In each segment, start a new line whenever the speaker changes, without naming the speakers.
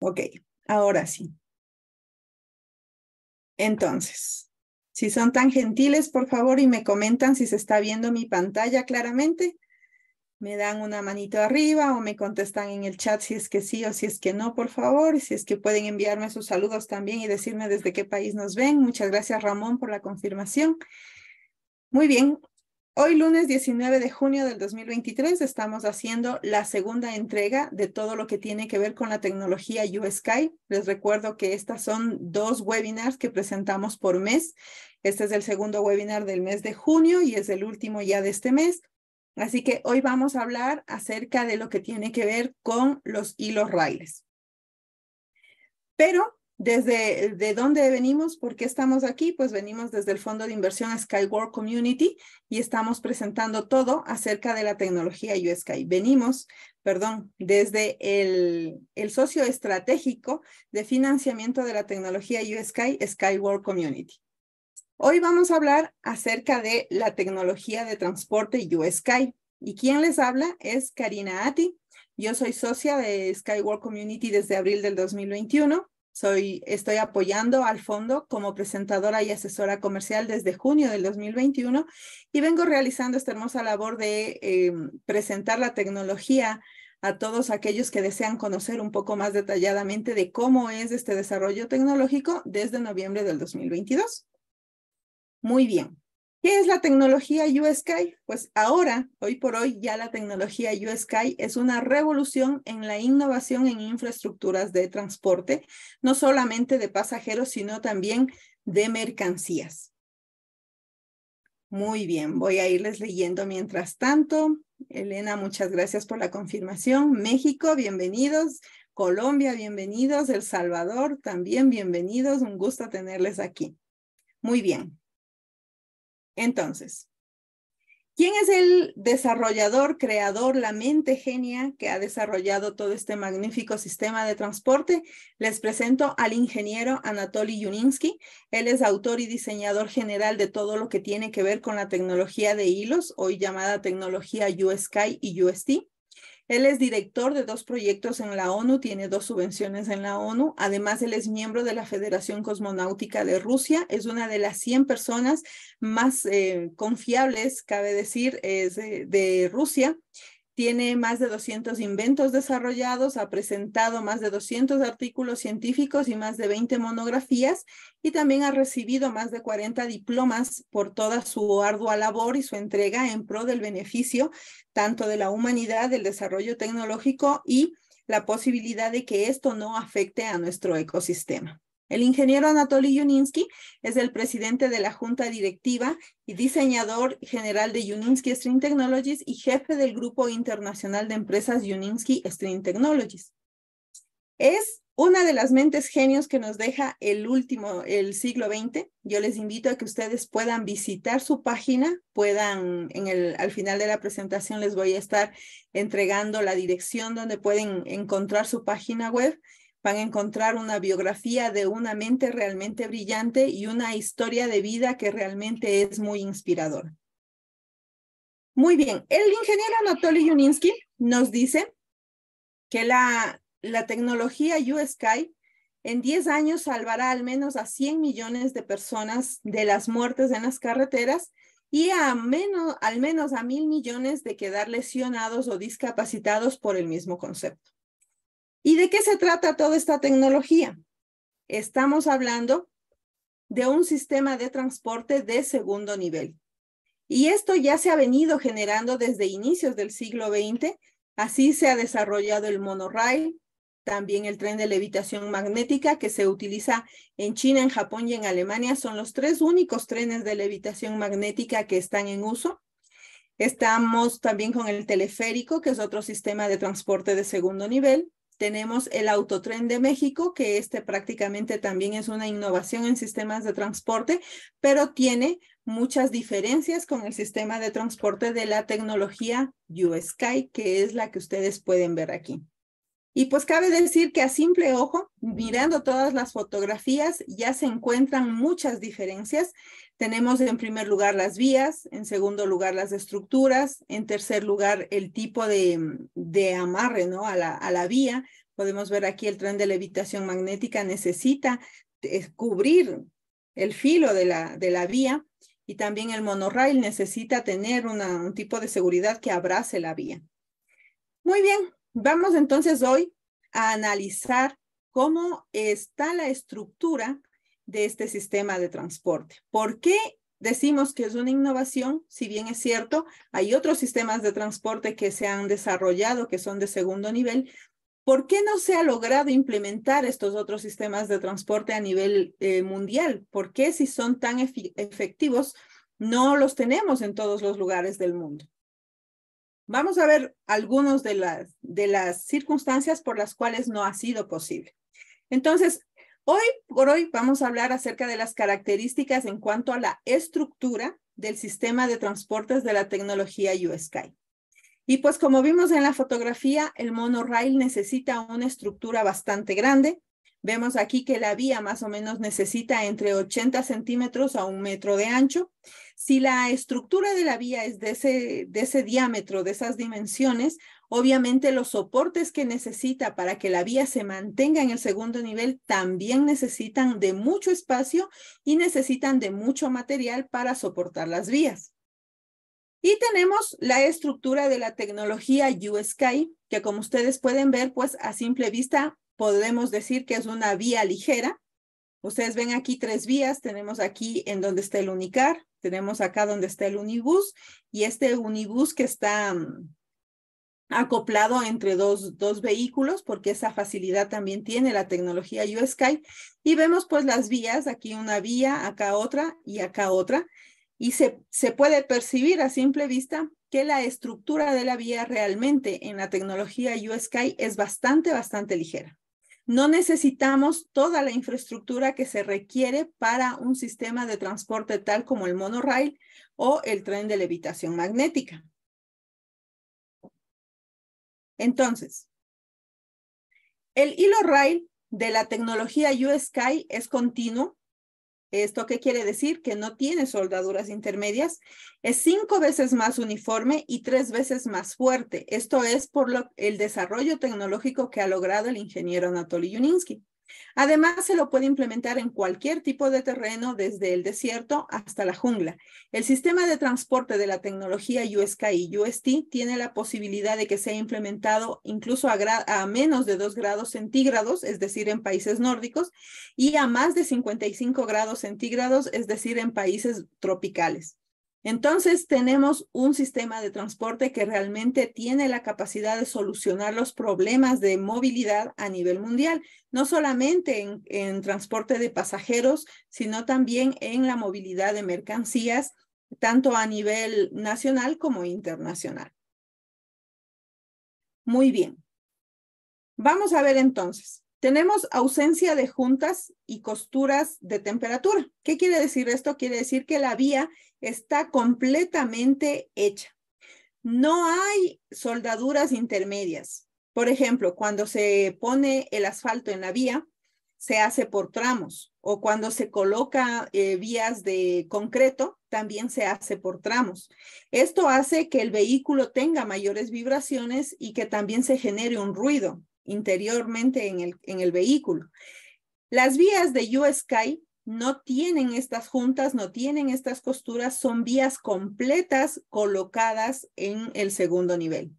Ok, ahora sí. Entonces, si son tan gentiles, por favor, y me comentan si se está viendo mi pantalla claramente, me dan una manito arriba o me contestan en el chat si es que sí o si es que no, por favor, si es que pueden enviarme sus saludos también y decirme desde qué país nos ven. Muchas gracias, Ramón, por la confirmación. Muy bien, Hoy lunes 19 de junio del 2023 estamos haciendo la segunda entrega de todo lo que tiene que ver con la tecnología U-Sky. Les recuerdo que estas son dos webinars que presentamos por mes. Este es el segundo webinar del mes de junio y es el último ya de este mes. Así que hoy vamos a hablar acerca de lo que tiene que ver con los hilos raíles. Pero desde de dónde venimos, por qué estamos aquí, pues venimos desde el fondo de inversión SkyWorld Community y estamos presentando todo acerca de la tecnología USKY. Venimos, perdón, desde el, el socio estratégico de financiamiento de la tecnología USKY, SkyWorld Community. Hoy vamos a hablar acerca de la tecnología de transporte USKY. Y quien les habla es Karina Ati. Yo soy socia de SkyWorld Community desde abril del 2021 soy, estoy apoyando al fondo como presentadora y asesora comercial desde junio del 2021 y vengo realizando esta hermosa labor de eh, presentar la tecnología a todos aquellos que desean conocer un poco más detalladamente de cómo es este desarrollo tecnológico desde noviembre del 2022. Muy bien. ¿Qué es la tecnología USky? Pues ahora, hoy por hoy, ya la tecnología Sky es una revolución en la innovación en infraestructuras de transporte, no solamente de pasajeros, sino también de mercancías. Muy bien, voy a irles leyendo mientras tanto. Elena, muchas gracias por la confirmación. México, bienvenidos. Colombia, bienvenidos. El Salvador, también bienvenidos. Un gusto tenerles aquí. Muy bien, entonces, ¿quién es el desarrollador, creador, la mente genia que ha desarrollado todo este magnífico sistema de transporte? Les presento al ingeniero Anatoly Yuninsky. Él es autor y diseñador general de todo lo que tiene que ver con la tecnología de hilos, hoy llamada tecnología USKY y UST. Él es director de dos proyectos en la ONU, tiene dos subvenciones en la ONU. Además, él es miembro de la Federación Cosmonáutica de Rusia. Es una de las 100 personas más eh, confiables, cabe decir, es eh, de Rusia tiene más de 200 inventos desarrollados, ha presentado más de 200 artículos científicos y más de 20 monografías y también ha recibido más de 40 diplomas por toda su ardua labor y su entrega en pro del beneficio tanto de la humanidad, del desarrollo tecnológico y la posibilidad de que esto no afecte a nuestro ecosistema. El ingeniero Anatoly Juninsky es el presidente de la Junta Directiva y diseñador general de Juninsky String Technologies y jefe del Grupo Internacional de Empresas Juninsky Stream Technologies. Es una de las mentes genios que nos deja el último, el siglo XX. Yo les invito a que ustedes puedan visitar su página, puedan, en el, al final de la presentación les voy a estar entregando la dirección donde pueden encontrar su página web van a encontrar una biografía de una mente realmente brillante y una historia de vida que realmente es muy inspiradora. Muy bien, el ingeniero Anatoly Yuninsky nos dice que la, la tecnología sky en 10 años salvará al menos a 100 millones de personas de las muertes en las carreteras y a menos, al menos a mil millones de quedar lesionados o discapacitados por el mismo concepto. ¿Y de qué se trata toda esta tecnología? Estamos hablando de un sistema de transporte de segundo nivel. Y esto ya se ha venido generando desde inicios del siglo XX. Así se ha desarrollado el monorail, también el tren de levitación magnética que se utiliza en China, en Japón y en Alemania. Son los tres únicos trenes de levitación magnética que están en uso. Estamos también con el teleférico, que es otro sistema de transporte de segundo nivel. Tenemos el Autotren de México, que este prácticamente también es una innovación en sistemas de transporte, pero tiene muchas diferencias con el sistema de transporte de la tecnología USky, que es la que ustedes pueden ver aquí. Y pues cabe decir que a simple ojo, mirando todas las fotografías, ya se encuentran muchas diferencias. Tenemos en primer lugar las vías, en segundo lugar las estructuras, en tercer lugar el tipo de, amarre ¿no? a, la, vía. Podemos ver aquí el tren de levitación magnética necesita eh, cubrir el filo de la, de la vía y también el monorail necesita tener un tipo de seguridad que abrace la vía. Muy bien, vamos entonces hoy a analizar cómo está la estructura de este sistema de transporte. ¿Por qué decimos que es una innovación? Si bien es cierto, hay otros sistemas de transporte que se han desarrollado, que son de segundo nivel. ¿Por qué no se ha logrado implementar estos otros sistemas de transporte a nivel eh, mundial? ¿Por qué si son tan efectivos no los tenemos en todos los lugares del mundo? Vamos a ver algunas de las, de las circunstancias por las cuales no ha sido posible. Entonces, Hoy por hoy vamos a hablar acerca de las características en cuanto a la estructura del sistema de transportes de la tecnología U-Sky. Y pues como vimos en la fotografía, el monorail necesita una estructura bastante grande. Vemos aquí que la vía más o menos necesita entre 80 centímetros a un metro de ancho. Si la estructura de la vía es de ese, de ese diámetro, de esas dimensiones, Obviamente los soportes que necesita para que la vía se mantenga en el segundo nivel también necesitan de mucho espacio y necesitan de mucho material para soportar las vías. Y tenemos la estructura de la tecnología U-Sky, que como ustedes pueden ver, pues a simple vista podemos decir que es una vía ligera. Ustedes ven aquí tres vías, tenemos aquí en donde está el Unicar, tenemos acá donde está el Unibus y este Unibus que está mm, acoplado entre dos, dos, vehículos, porque esa facilidad también tiene la tecnología USky. Y vemos pues las vías, aquí una vía, acá otra y acá otra. Y se, se puede percibir a simple vista que la estructura de la vía realmente en la tecnología USky es bastante, bastante ligera. No necesitamos toda la infraestructura que se requiere para un sistema de transporte tal como el monorail o el tren de levitación magnética. Entonces, el hilo rail de la tecnología U-Sky es continuo. ¿Esto qué quiere decir? Que no tiene soldaduras intermedias. Es cinco veces más uniforme y tres veces más fuerte. Esto es por el desarrollo tecnológico que ha logrado el ingeniero Anatoly Yuninsky. Además, se lo puede implementar en cualquier tipo de terreno, desde el desierto hasta la jungla. El sistema de transporte de la tecnología USK y UST tiene la posibilidad de que sea implementado incluso a, menos de 2 grados centígrados, es decir, en países nórdicos, y a más de 55 grados centígrados, es decir, en países tropicales. Entonces, tenemos un sistema de transporte que realmente tiene la capacidad de solucionar los problemas de movilidad a nivel mundial, no solamente en, transporte de pasajeros, sino también en la movilidad de mercancías, tanto a nivel nacional como internacional. Muy bien. Vamos a ver entonces. Tenemos ausencia de juntas y costuras de temperatura. ¿Qué quiere decir esto? Quiere decir que la vía está completamente hecha. No hay soldaduras intermedias. Por ejemplo, cuando se pone el asfalto en la vía, se hace por tramos o cuando se coloca eh, vías de concreto, también se hace por tramos. Esto hace que el vehículo tenga mayores vibraciones y que también se genere un ruido interiormente en el, en el vehículo. Las vías de USky no tienen estas juntas, no tienen estas costuras, son vías completas colocadas en el segundo nivel.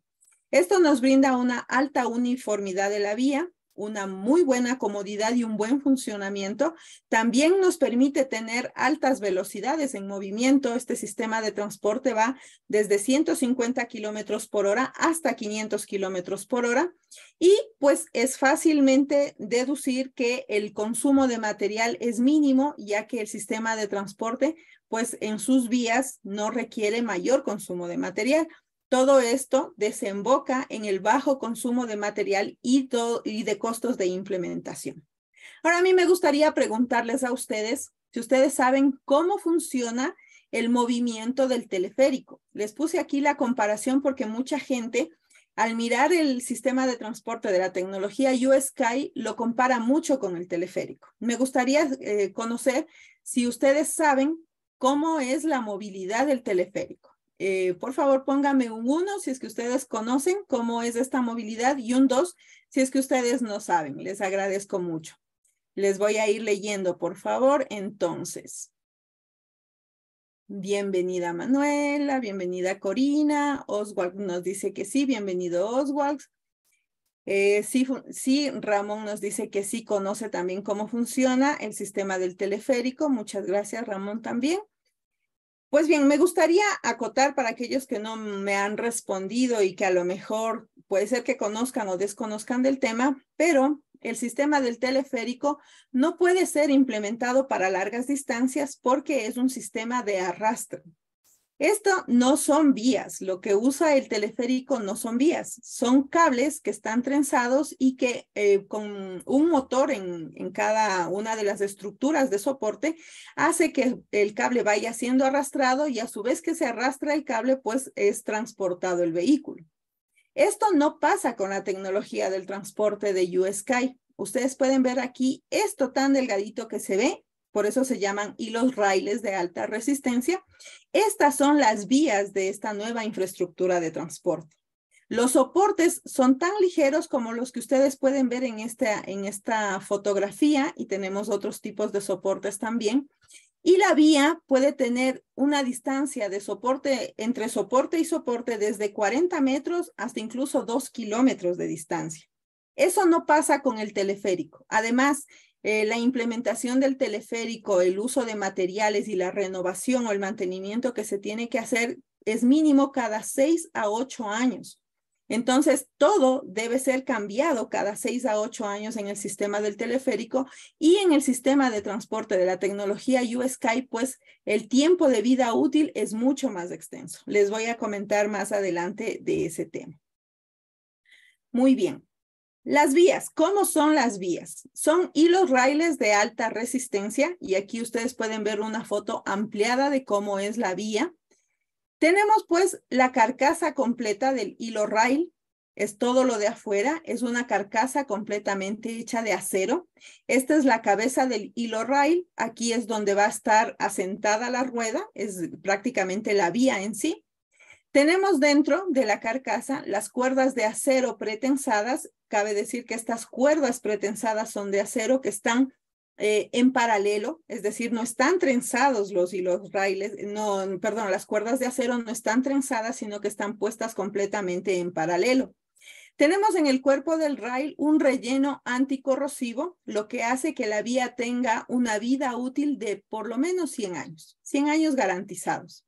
Esto nos brinda una alta uniformidad de la vía, una muy buena comodidad y un buen funcionamiento. También nos permite tener altas velocidades en movimiento. Este sistema de transporte va desde 150 kilómetros por hora hasta 500 kilómetros por hora. Y pues es fácilmente deducir que el consumo de material es mínimo, ya que el sistema de transporte, pues en sus vías no requiere mayor consumo de material. Todo esto desemboca en el bajo consumo de material y, de costos de implementación. Ahora a mí me gustaría preguntarles a ustedes si ustedes saben cómo funciona el movimiento del teleférico. Les puse aquí la comparación porque mucha gente al mirar el sistema de transporte de la tecnología Sky lo compara mucho con el teleférico. Me gustaría eh, conocer si ustedes saben cómo es la movilidad del teleférico. Eh, por favor póngame un 1 si es que ustedes conocen cómo es esta movilidad y un 2 si es que ustedes no saben. Les agradezco mucho. Les voy a ir leyendo, por favor, entonces. Bienvenida Manuela, bienvenida Corina, Oswald nos dice que sí, bienvenido Oswald. Eh, sí, sí, Ramón nos dice que sí conoce también cómo funciona el sistema del teleférico. Muchas gracias, Ramón, también. Pues bien, me gustaría acotar para aquellos que no me han respondido y que a lo mejor puede ser que conozcan o desconozcan del tema, pero el sistema del teleférico no puede ser implementado para largas distancias porque es un sistema de arrastre. Esto no son vías, lo que usa el teleférico no son vías, son cables que están trenzados y que eh, con un motor en, en, cada una de las estructuras de soporte hace que el cable vaya siendo arrastrado y a su vez que se arrastra el cable, pues es transportado el vehículo. Esto no pasa con la tecnología del transporte de Sky. Ustedes pueden ver aquí esto tan delgadito que se ve por eso se llaman hilos raíles de alta resistencia. Estas son las vías de esta nueva infraestructura de transporte. Los soportes son tan ligeros como los que ustedes pueden ver en esta, en esta fotografía y tenemos otros tipos de soportes también. Y la vía puede tener una distancia de soporte entre soporte y soporte desde 40 metros hasta incluso 2 kilómetros de distancia. Eso no pasa con el teleférico. Además, eh, la implementación del teleférico, el uso de materiales y la renovación o el mantenimiento que se tiene que hacer es mínimo cada seis a ocho años. Entonces, todo debe ser cambiado cada seis a ocho años en el sistema del teleférico y en el sistema de transporte de la tecnología u USky, pues el tiempo de vida útil es mucho más extenso. Les voy a comentar más adelante de ese tema. Muy bien. Las vías, ¿cómo son las vías? Son hilos railes de alta resistencia y aquí ustedes pueden ver una foto ampliada de cómo es la vía. Tenemos pues la carcasa completa del hilo rail, es todo lo de afuera, es una carcasa completamente hecha de acero. Esta es la cabeza del hilo rail, aquí es donde va a estar asentada la rueda, es prácticamente la vía en sí. Tenemos dentro de la carcasa las cuerdas de acero pretensadas. Cabe decir que estas cuerdas pretensadas son de acero que están eh, en paralelo, es decir, no están trenzados los hilos railes, no, perdón, las cuerdas de acero no están trenzadas, sino que están puestas completamente en paralelo. Tenemos en el cuerpo del rail un relleno anticorrosivo, lo que hace que la vía tenga una vida útil de por lo menos 100 años, 100 años garantizados.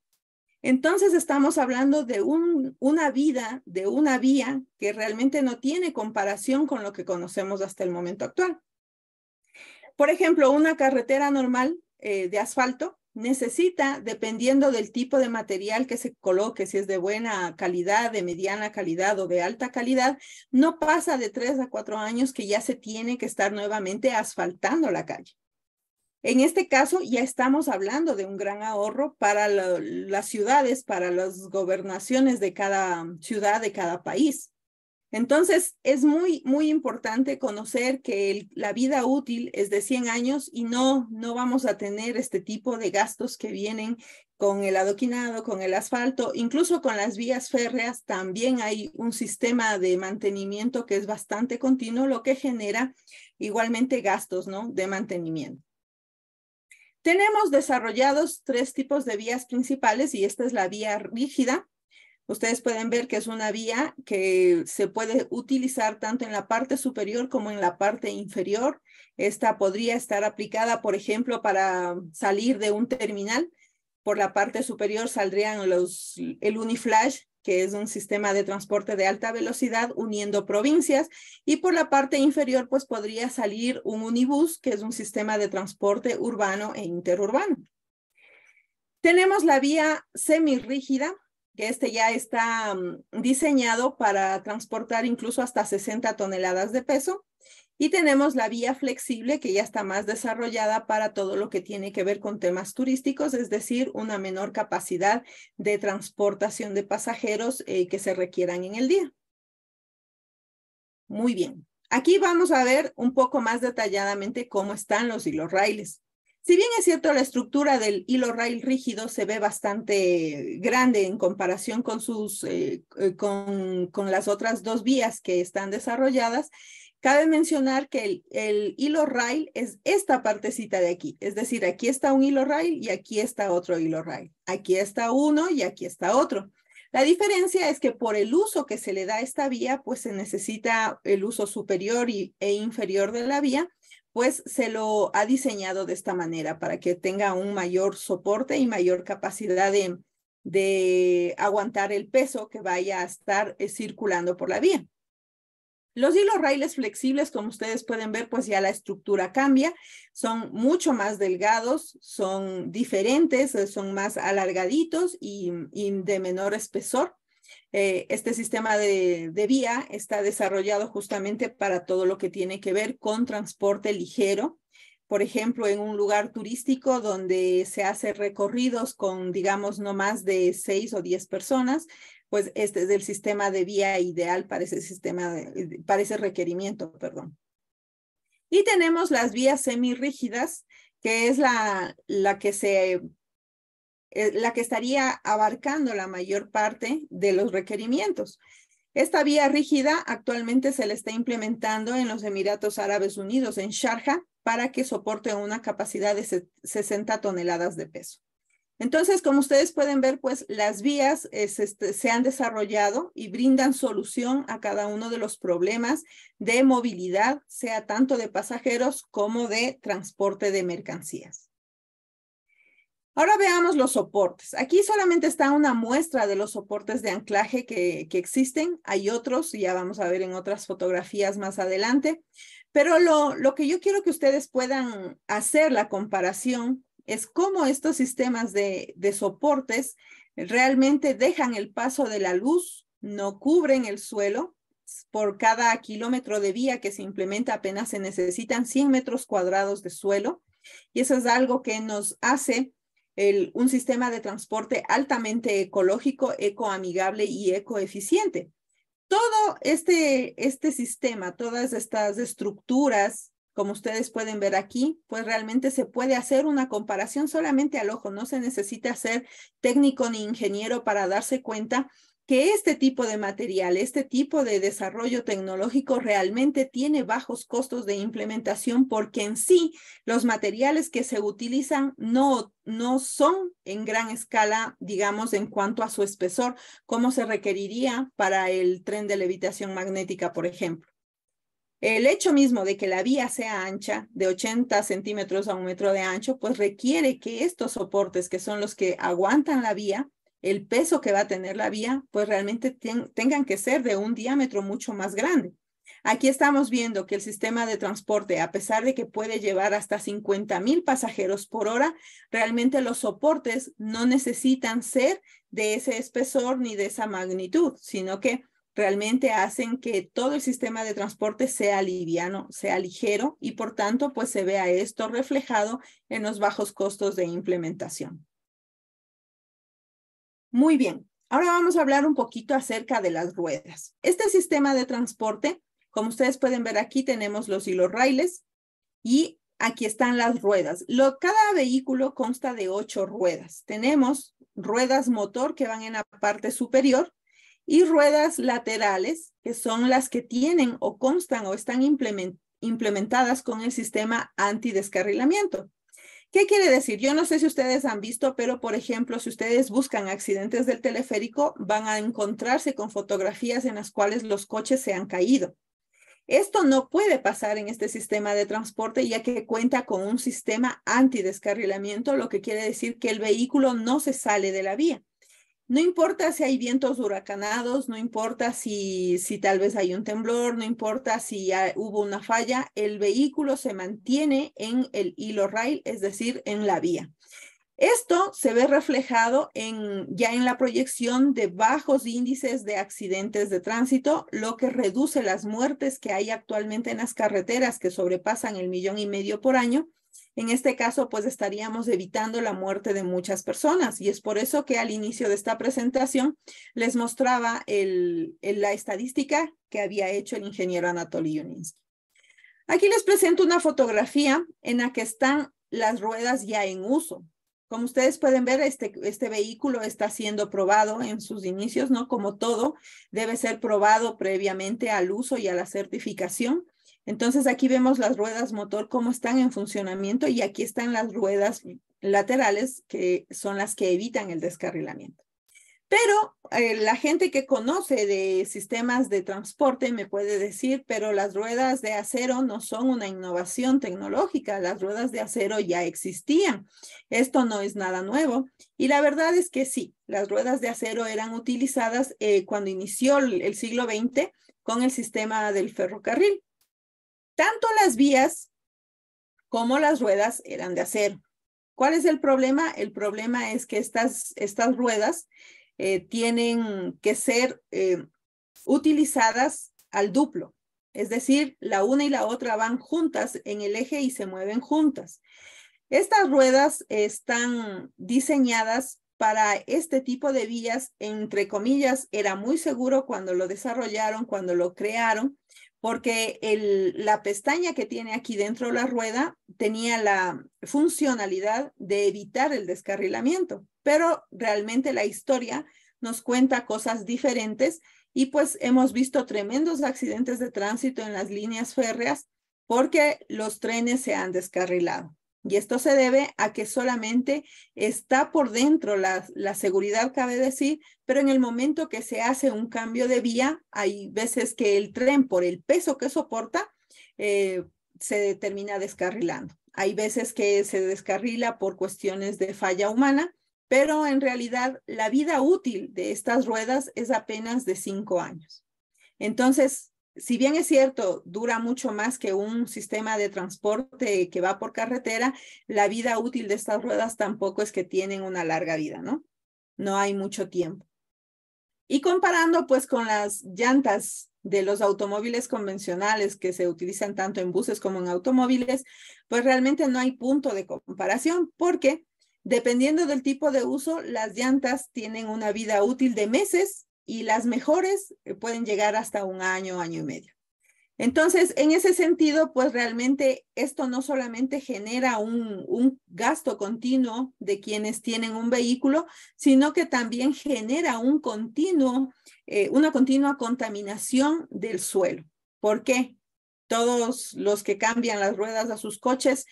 Entonces estamos hablando de una vida, de una vía que realmente no tiene comparación con lo que conocemos hasta el momento actual. Por ejemplo, una carretera normal eh, de asfalto necesita, dependiendo del tipo de material que se coloque, si es de buena calidad, de mediana calidad o de alta calidad, no pasa de tres a cuatro años que ya se tiene que estar nuevamente asfaltando la calle. En este caso, ya estamos hablando de un gran ahorro para las ciudades, para las gobernaciones de cada ciudad, de cada país. Entonces, es muy, muy importante conocer que la vida útil es de 100 años y no, no vamos a tener este tipo de gastos que vienen con el adoquinado, con el asfalto, incluso con las vías férreas. También hay un sistema de mantenimiento que es bastante continuo, lo que genera igualmente gastos ¿no? de mantenimiento. Tenemos desarrollados tres tipos de vías principales y esta es la vía rígida. Ustedes pueden ver que es una vía que se puede utilizar tanto en la parte superior como en la parte inferior. Esta podría estar aplicada, por ejemplo, para salir de un terminal. Por la parte superior saldrían los, el uniflash que es un sistema de transporte de alta velocidad uniendo provincias, y por la parte inferior, pues podría salir un unibús, que es un sistema de transporte urbano e interurbano. Tenemos la vía semirrígida, que este ya está mm, diseñado para transportar incluso hasta 60 toneladas de peso. Y tenemos la vía flexible que ya está más desarrollada para todo lo que tiene que ver con temas turísticos, es decir, una menor capacidad de transportación de pasajeros eh, que se requieran en el día. Muy bien. Aquí vamos a ver un poco más detalladamente cómo están los hilos raíles. Si bien es cierto, la estructura del hilo rail rígido se ve bastante grande en comparación con, sus, eh, eh, con las otras dos vías que están desarrolladas, Cabe mencionar que el, hilo rail es esta partecita de aquí, es decir, aquí está un hilo rail y aquí está otro hilo rail. Aquí está uno y aquí está otro. La diferencia es que por el uso que se le da a esta vía, pues se necesita el uso superior e inferior de la vía, pues se lo ha diseñado de esta manera para que tenga un mayor soporte y mayor capacidad de, aguantar el peso que vaya a estar eh, circulando por la vía. Los hilos raíles flexibles, como ustedes pueden ver, pues ya la estructura cambia, son mucho más delgados, son diferentes, eh, son más alargaditos y, de menor espesor. Eh, este sistema de, de vía está desarrollado justamente para todo lo que tiene que ver con transporte ligero, por ejemplo, en un lugar turístico donde se hace recorridos con, digamos, no más de seis o diez personas, pues este es el sistema de vía ideal para ese sistema, requerimiento, perdón. Y tenemos las vías semirrígidas, que es la, la que se eh, la que estaría abarcando la mayor parte de los requerimientos. Esta vía rígida actualmente se le está implementando en los Emiratos Árabes Unidos, en Sharjah, para que soporte una capacidad de 60 toneladas de peso. Entonces, como ustedes pueden ver, pues las vías este, se han desarrollado y brindan solución a cada uno de los problemas de movilidad, sea tanto de pasajeros como de transporte de mercancías. Ahora veamos los soportes. Aquí solamente está una muestra de los soportes de anclaje que, existen. Hay otros, y ya vamos a ver en otras fotografías más adelante. Pero lo que yo quiero que ustedes puedan hacer la comparación es cómo estos sistemas de, soportes realmente dejan el paso de la luz, no cubren el suelo, por cada kilómetro de vía que se implementa apenas se necesitan 100 metros cuadrados de suelo. Y eso es algo que nos hace un sistema de transporte altamente ecológico, ecoamigable y ecoeficiente. Todo este, este sistema, todas estas estructuras como ustedes pueden ver aquí, pues realmente se puede hacer una comparación solamente al ojo, no se necesita ser técnico ni ingeniero para darse cuenta que este tipo de material, este tipo de desarrollo tecnológico realmente tiene bajos costos de implementación porque en sí los materiales que se utilizan no, no son en gran escala, digamos, en cuanto a su espesor, como se requeriría para el tren de levitación magnética, por ejemplo. El hecho mismo de que la vía sea ancha, de 80 centímetros a un metro de ancho, pues requiere que estos soportes, que son los que aguantan la vía, el peso que va a tener la vía, pues realmente tengan que ser de un diámetro mucho más grande. Aquí estamos viendo que el sistema de transporte, a pesar de que puede llevar hasta 50 mil pasajeros por hora, realmente los soportes no necesitan ser de ese espesor ni de esa magnitud, sino que realmente hacen que todo el sistema de transporte sea liviano, sea ligero y por tanto pues se vea esto reflejado en los bajos costos de implementación. Muy bien, ahora vamos a hablar un poquito acerca de las ruedas. Este sistema de transporte, como ustedes pueden ver aquí, tenemos los hilos raíles y aquí están las ruedas. Lo, cada vehículo consta de ocho ruedas. Tenemos ruedas motor que van en la parte superior y ruedas laterales, que son las que tienen o constan o están implementadas con el sistema antidescarrilamiento. ¿Qué quiere decir? Yo no sé si ustedes han visto, pero por ejemplo, si ustedes buscan accidentes del teleférico, van a encontrarse con fotografías en las cuales los coches se han caído. Esto no puede pasar en este sistema de transporte ya que cuenta con un sistema antidescarrilamiento, lo que quiere decir que el vehículo no se sale de la vía. No importa si hay vientos huracanados, no importa si, tal vez hay un temblor, no importa si hubo una falla, el vehículo se mantiene en el hilo rail, es decir, en la vía. Esto se ve reflejado ya en la proyección de bajos índices de accidentes de tránsito, lo que reduce las muertes que hay actualmente en las carreteras que sobrepasan el millón y medio por año en este caso, pues estaríamos evitando la muerte de muchas personas y es por eso que al inicio de esta presentación les mostraba la estadística que había hecho el ingeniero Anatoly Yuninsky. Aquí les presento una fotografía en la que están las ruedas ya en uso. Como ustedes pueden ver, este, este vehículo está siendo probado en sus inicios, ¿no? Como todo, debe ser probado previamente al uso y a la certificación. Entonces aquí vemos las ruedas motor cómo están en funcionamiento y aquí están las ruedas laterales que son las que evitan el descarrilamiento. Pero eh, la gente que conoce de sistemas de transporte me puede decir, pero las ruedas de acero no son una innovación tecnológica, las ruedas de acero ya existían. Esto no es nada nuevo. Y la verdad es que sí, las ruedas de acero eran utilizadas eh, cuando inició el siglo XX con el sistema del ferrocarril. Tanto las vías como las ruedas eran de acero. ¿Cuál es el problema? El problema es que estas, estas ruedas eh, tienen que ser eh, utilizadas al duplo. Es decir, la una y la otra van juntas en el eje y se mueven juntas. Estas ruedas están diseñadas para este tipo de vías, entre comillas, era muy seguro cuando lo desarrollaron, cuando lo crearon, porque la pestaña que tiene aquí dentro la rueda tenía la funcionalidad de evitar el descarrilamiento, pero realmente la historia nos cuenta cosas diferentes y pues hemos visto tremendos accidentes de tránsito en las líneas férreas porque los trenes se han descarrilado. Y esto se debe a que solamente está por dentro la, seguridad, cabe decir, pero en el momento que se hace un cambio de vía, hay veces que el tren, por el peso que soporta, eh, se termina descarrilando. Hay veces que se descarrila por cuestiones de falla humana, pero en realidad la vida útil de estas ruedas es apenas de cinco años. Entonces, si bien es cierto, dura mucho más que un sistema de transporte que va por carretera, la vida útil de estas ruedas tampoco es que tienen una larga vida, ¿no? No hay mucho tiempo. Y comparando pues con las llantas de los automóviles convencionales que se utilizan tanto en buses como en automóviles, pues realmente no hay punto de comparación porque dependiendo del tipo de uso, las llantas tienen una vida útil de meses y las mejores eh, pueden llegar hasta un año, año y medio. Entonces, en ese sentido, pues realmente esto no solamente genera un, gasto continuo de quienes tienen un vehículo, sino que también genera un continuo, eh, una continua contaminación del suelo. ¿Por qué? Todos los que cambian las ruedas a sus coches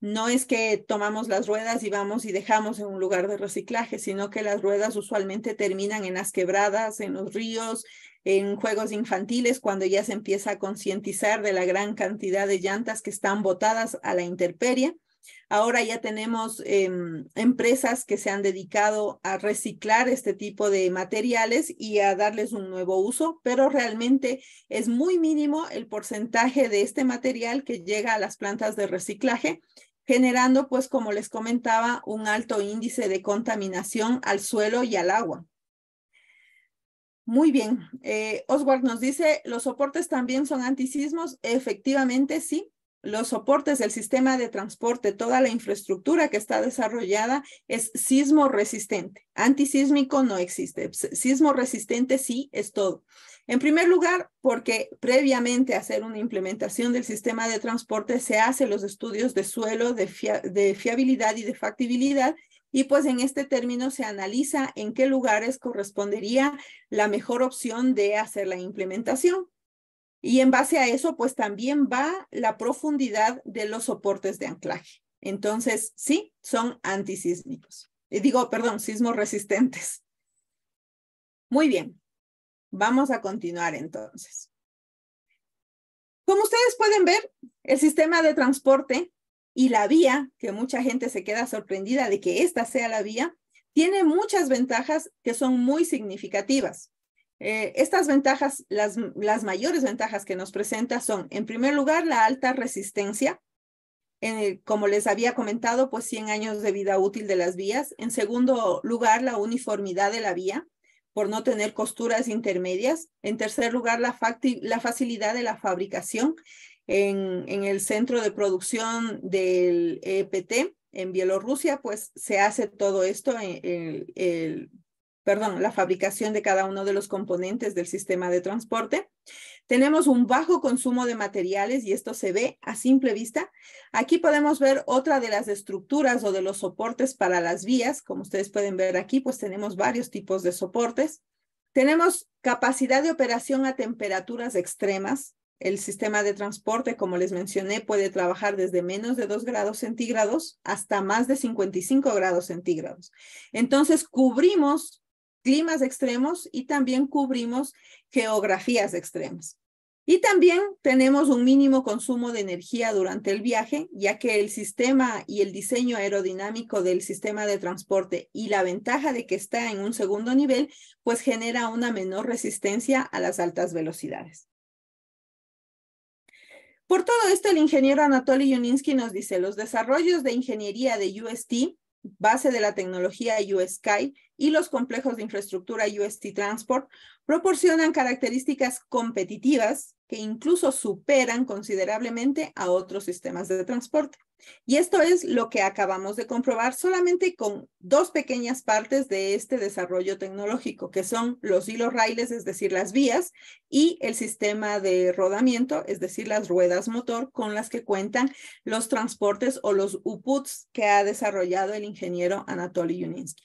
no es que tomamos las ruedas y vamos y dejamos en un lugar de reciclaje, sino que las ruedas usualmente terminan en las quebradas, en los ríos, en juegos infantiles, cuando ya se empieza a concientizar de la gran cantidad de llantas que están botadas a la intemperie. Ahora ya tenemos em, empresas que se han dedicado a reciclar este tipo de materiales y a darles un nuevo uso, pero realmente es muy mínimo el porcentaje de este material que llega a las plantas de reciclaje generando, pues, como les comentaba, un alto índice de contaminación al suelo y al agua. Muy bien. Eh, Oswald nos dice, ¿los soportes también son antisismos? Efectivamente, sí los soportes del sistema de transporte, toda la infraestructura que está desarrollada es sismo resistente. Antisísmico no existe. Sismo resistente sí es todo. En primer lugar, porque previamente a hacer una implementación del sistema de transporte se hacen los estudios de suelo, de, de fiabilidad y de factibilidad. Y pues en este término se analiza en qué lugares correspondería la mejor opción de hacer la implementación. Y en base a eso, pues también va la profundidad de los soportes de anclaje. Entonces, sí, son antisísmicos. Eh, digo, perdón, sismos resistentes. Muy bien, vamos a continuar entonces. Como ustedes pueden ver, el sistema de transporte y la vía, que mucha gente se queda sorprendida de que esta sea la vía, tiene muchas ventajas que son muy significativas. Eh, estas ventajas, las, las mayores ventajas que nos presenta son, en primer lugar, la alta resistencia, eh, como les había comentado, pues 100 años de vida útil de las vías. En segundo lugar, la uniformidad de la vía por no tener costuras intermedias. En tercer lugar, la, la facilidad de la fabricación en, en, el centro de producción del EPT en Bielorrusia, pues se hace todo esto en, el perdón, la fabricación de cada uno de los componentes del sistema de transporte. Tenemos un bajo consumo de materiales y esto se ve a simple vista. Aquí podemos ver otra de las estructuras o de los soportes para las vías. Como ustedes pueden ver aquí, pues tenemos varios tipos de soportes. Tenemos capacidad de operación a temperaturas extremas. El sistema de transporte, como les mencioné, puede trabajar desde menos de 2 grados centígrados hasta más de 55 grados centígrados. Entonces, cubrimos climas extremos y también cubrimos geografías extremas. Y también tenemos un mínimo consumo de energía durante el viaje, ya que el sistema y el diseño aerodinámico del sistema de transporte y la ventaja de que está en un segundo nivel, pues genera una menor resistencia a las altas velocidades. Por todo esto, el ingeniero Anatoly Yuninsky nos dice, los desarrollos de ingeniería de UST base de la tecnología USKY y los complejos de infraestructura UST Transport proporcionan características competitivas que incluso superan considerablemente a otros sistemas de transporte. Y esto es lo que acabamos de comprobar solamente con dos pequeñas partes de este desarrollo tecnológico, que son los hilos raíles, es decir, las vías, y el sistema de rodamiento, es decir, las ruedas motor con las que cuentan los transportes o los UPUTs que ha desarrollado el ingeniero Anatoly Yuninsky.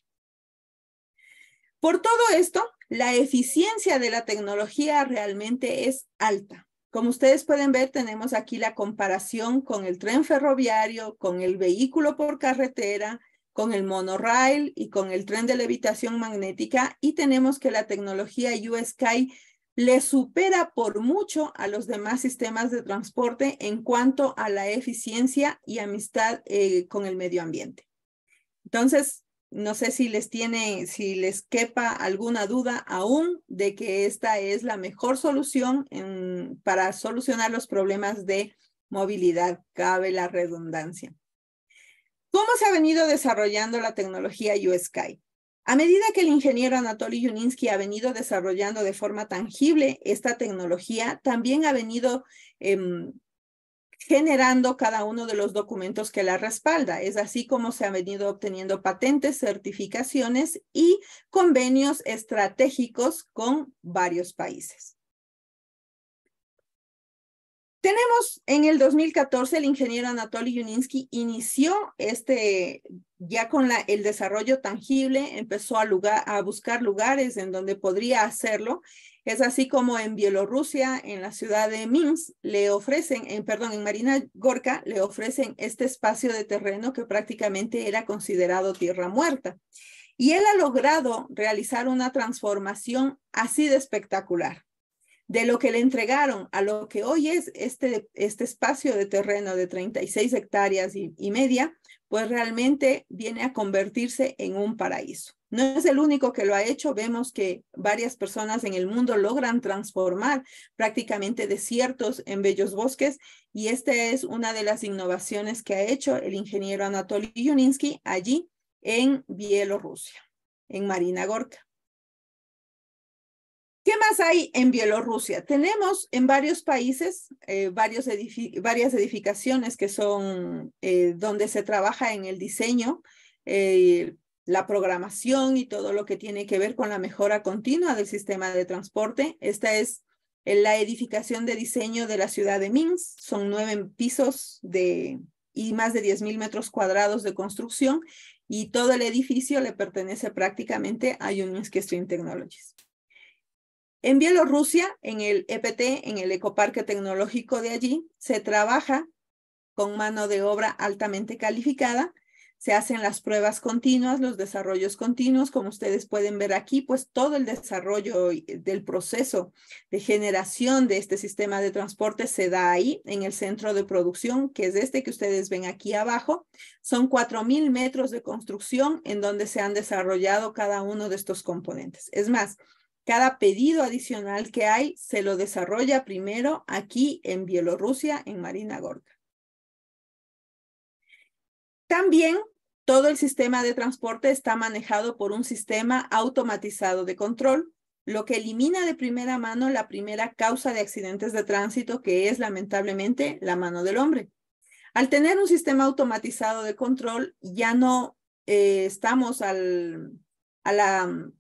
Por todo esto, la eficiencia de la tecnología realmente es alta. Como ustedes pueden ver, tenemos aquí la comparación con el tren ferroviario, con el vehículo por carretera, con el monorail y con el tren de levitación magnética y tenemos que la tecnología Sky le supera por mucho a los demás sistemas de transporte en cuanto a la eficiencia y amistad eh, con el medio ambiente. Entonces, no sé si les tiene, si les quepa alguna duda aún de que esta es la mejor solución para solucionar los problemas de movilidad, cabe la redundancia. ¿Cómo se ha venido desarrollando la tecnología USky? A medida que el ingeniero Anatoly Yuninsky ha venido desarrollando de forma tangible esta tecnología, también ha venido em, generando cada uno de los documentos que la respalda. Es así como se han venido obteniendo patentes, certificaciones y convenios estratégicos con varios países. Tenemos en el 2014, el ingeniero Anatoly Yuninsky inició este, ya con el desarrollo tangible, empezó a, a buscar lugares en donde podría hacerlo es así como en Bielorrusia, en la ciudad de Minsk, le ofrecen, en, perdón, en Marina Gorka, le ofrecen este espacio de terreno que prácticamente era considerado tierra muerta. Y él ha logrado realizar una transformación así de espectacular. De lo que le entregaron a lo que hoy es este, este espacio de terreno de 36 hectáreas y media, pues realmente viene a convertirse en un paraíso. No es el único que lo ha hecho, vemos que varias personas en el mundo logran transformar prácticamente desiertos en bellos bosques y esta es una de las innovaciones que ha hecho el ingeniero Anatoly Yuninsky allí en Bielorrusia, en Marina Gorka. ¿Qué más hay en Bielorrusia? Tenemos en varios países eh, varios varias edificaciones que son eh, donde se trabaja en el diseño, eh, la programación y todo lo que tiene que ver con la mejora continua del sistema de transporte. Esta es la edificación de diseño de la ciudad de Minsk. Son nueve pisos de, y más de 10.000 metros cuadrados de construcción y todo el edificio le pertenece prácticamente a Union Stream Technologies. En Bielorrusia, en el EPT, en el ecoparque tecnológico de allí, se trabaja con mano de obra altamente calificada, se hacen las pruebas continuas, los desarrollos continuos, como ustedes pueden ver aquí, pues todo el desarrollo del proceso de generación de este sistema de transporte se da ahí, en el centro de producción, que es este que ustedes ven aquí abajo. Son 4.000 metros de construcción en donde se han desarrollado cada uno de estos componentes. Es más, cada pedido adicional que hay se lo desarrolla primero aquí en Bielorrusia, en Marina Gorka. También todo el sistema de transporte está manejado por un sistema automatizado de control, lo que elimina de primera mano la primera causa de accidentes de tránsito, que es lamentablemente la mano del hombre. Al tener un sistema automatizado de control, ya no eh, estamos al, a la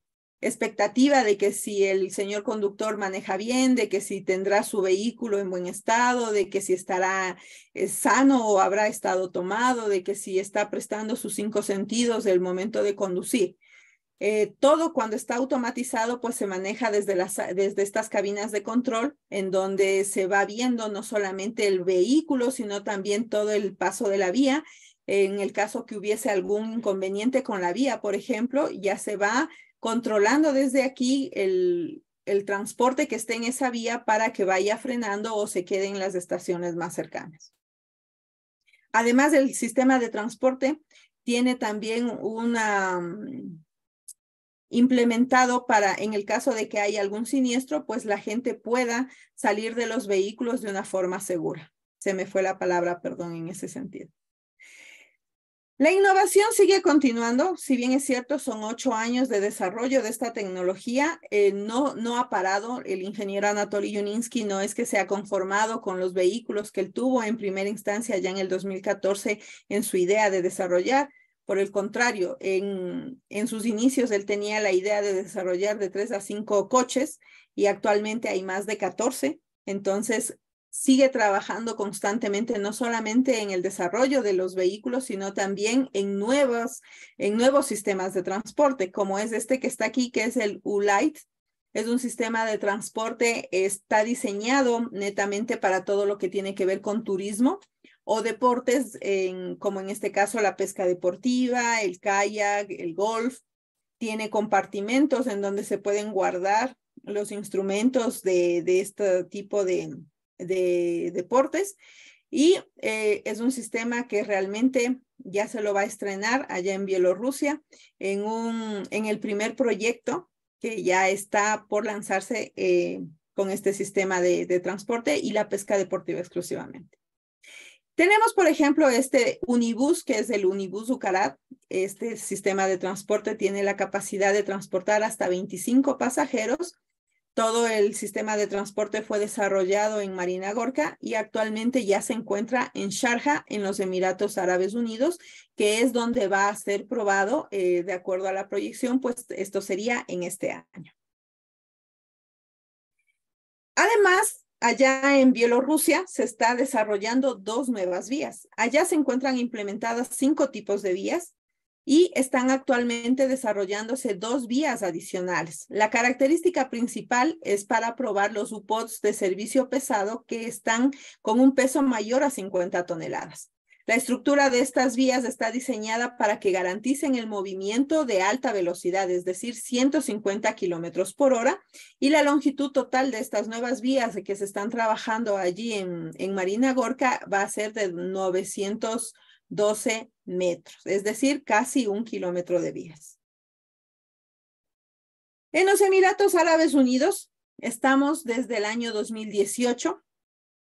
expectativa de que si el señor conductor maneja bien, de que si tendrá su vehículo en buen estado, de que si estará eh, sano o habrá estado tomado, de que si está prestando sus cinco sentidos el momento de conducir. Eh, todo cuando está automatizado, pues se maneja desde, las, desde estas cabinas de control, en donde se va viendo no solamente el vehículo, sino también todo el paso de la vía. En el caso que hubiese algún inconveniente con la vía, por ejemplo, ya se va controlando desde aquí el, transporte que esté en esa vía para que vaya frenando o se quede en las estaciones más cercanas. Además el sistema de transporte, tiene también una mm, implementado para en el caso de que haya algún siniestro, pues la gente pueda salir de los vehículos de una forma segura. Se me fue la palabra, perdón, en ese sentido. La innovación sigue continuando, si bien es cierto, son ocho años de desarrollo de esta tecnología, eh, no, no ha parado, el ingeniero Anatoly Yuninsky no es que se ha conformado con los vehículos que él tuvo en primera instancia ya en el 2014 en su idea de desarrollar, por el contrario, en, en sus inicios él tenía la idea de desarrollar de tres a cinco coches y actualmente hay más de 14, entonces sigue trabajando constantemente, no solamente en el desarrollo de los vehículos, sino también en nuevos, en nuevos sistemas de transporte, como es este que está aquí, que es el ULITE. Es un sistema de transporte, está diseñado netamente para todo lo que tiene que ver con turismo o deportes, como en este caso la pesca deportiva, el kayak, el golf. Tiene compartimentos en donde se pueden guardar los instrumentos de, de este tipo de, de deportes. Y eh, es un sistema que realmente ya se lo va a estrenar allá en Bielorrusia en, un, en el primer proyecto que ya está por lanzarse eh, con este sistema de, de, transporte y la pesca deportiva exclusivamente. Tenemos, por ejemplo, este Unibus, que es el Unibus Ucarat. Este sistema de transporte tiene la capacidad de transportar hasta 25 pasajeros todo el sistema de transporte fue desarrollado en Marina Gorka y actualmente ya se encuentra en Sharjah, en los Emiratos Árabes Unidos, que es donde va a ser probado, eh, de acuerdo a la proyección, pues esto sería en este año. Además, allá en Bielorrusia se está desarrollando dos nuevas vías. Allá se encuentran implementadas cinco tipos de vías y están actualmente desarrollándose dos vías adicionales. La característica principal es para probar los UPODs de servicio pesado que están con un peso mayor a 50 toneladas. La estructura de estas vías está diseñada para que garanticen el movimiento de alta velocidad, es decir, 150 kilómetros por hora, y la longitud total de estas nuevas vías que se están trabajando allí en, Marina Gorka va a ser de 900 12 metros, es decir, casi un kilómetro de vías. En los Emiratos Árabes Unidos estamos desde el año 2018.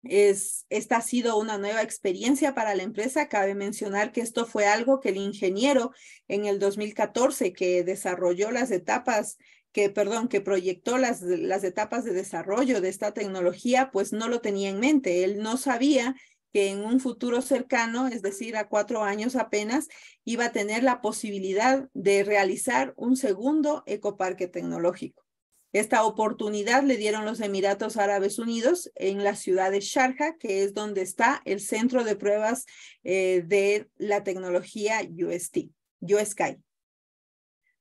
Es, esta ha sido una nueva experiencia para la empresa. Cabe mencionar que esto fue algo que el ingeniero en el 2014 que desarrolló las etapas que, perdón, que proyectó las, las etapas de desarrollo de esta tecnología, pues no lo tenía en mente. Él no sabía que en un futuro cercano, es decir, a cuatro años apenas, iba a tener la posibilidad de realizar un segundo ecoparque tecnológico. Esta oportunidad le dieron los Emiratos Árabes Unidos en la ciudad de Sharjah, que es donde está el centro de pruebas eh, de la tecnología UST, USky.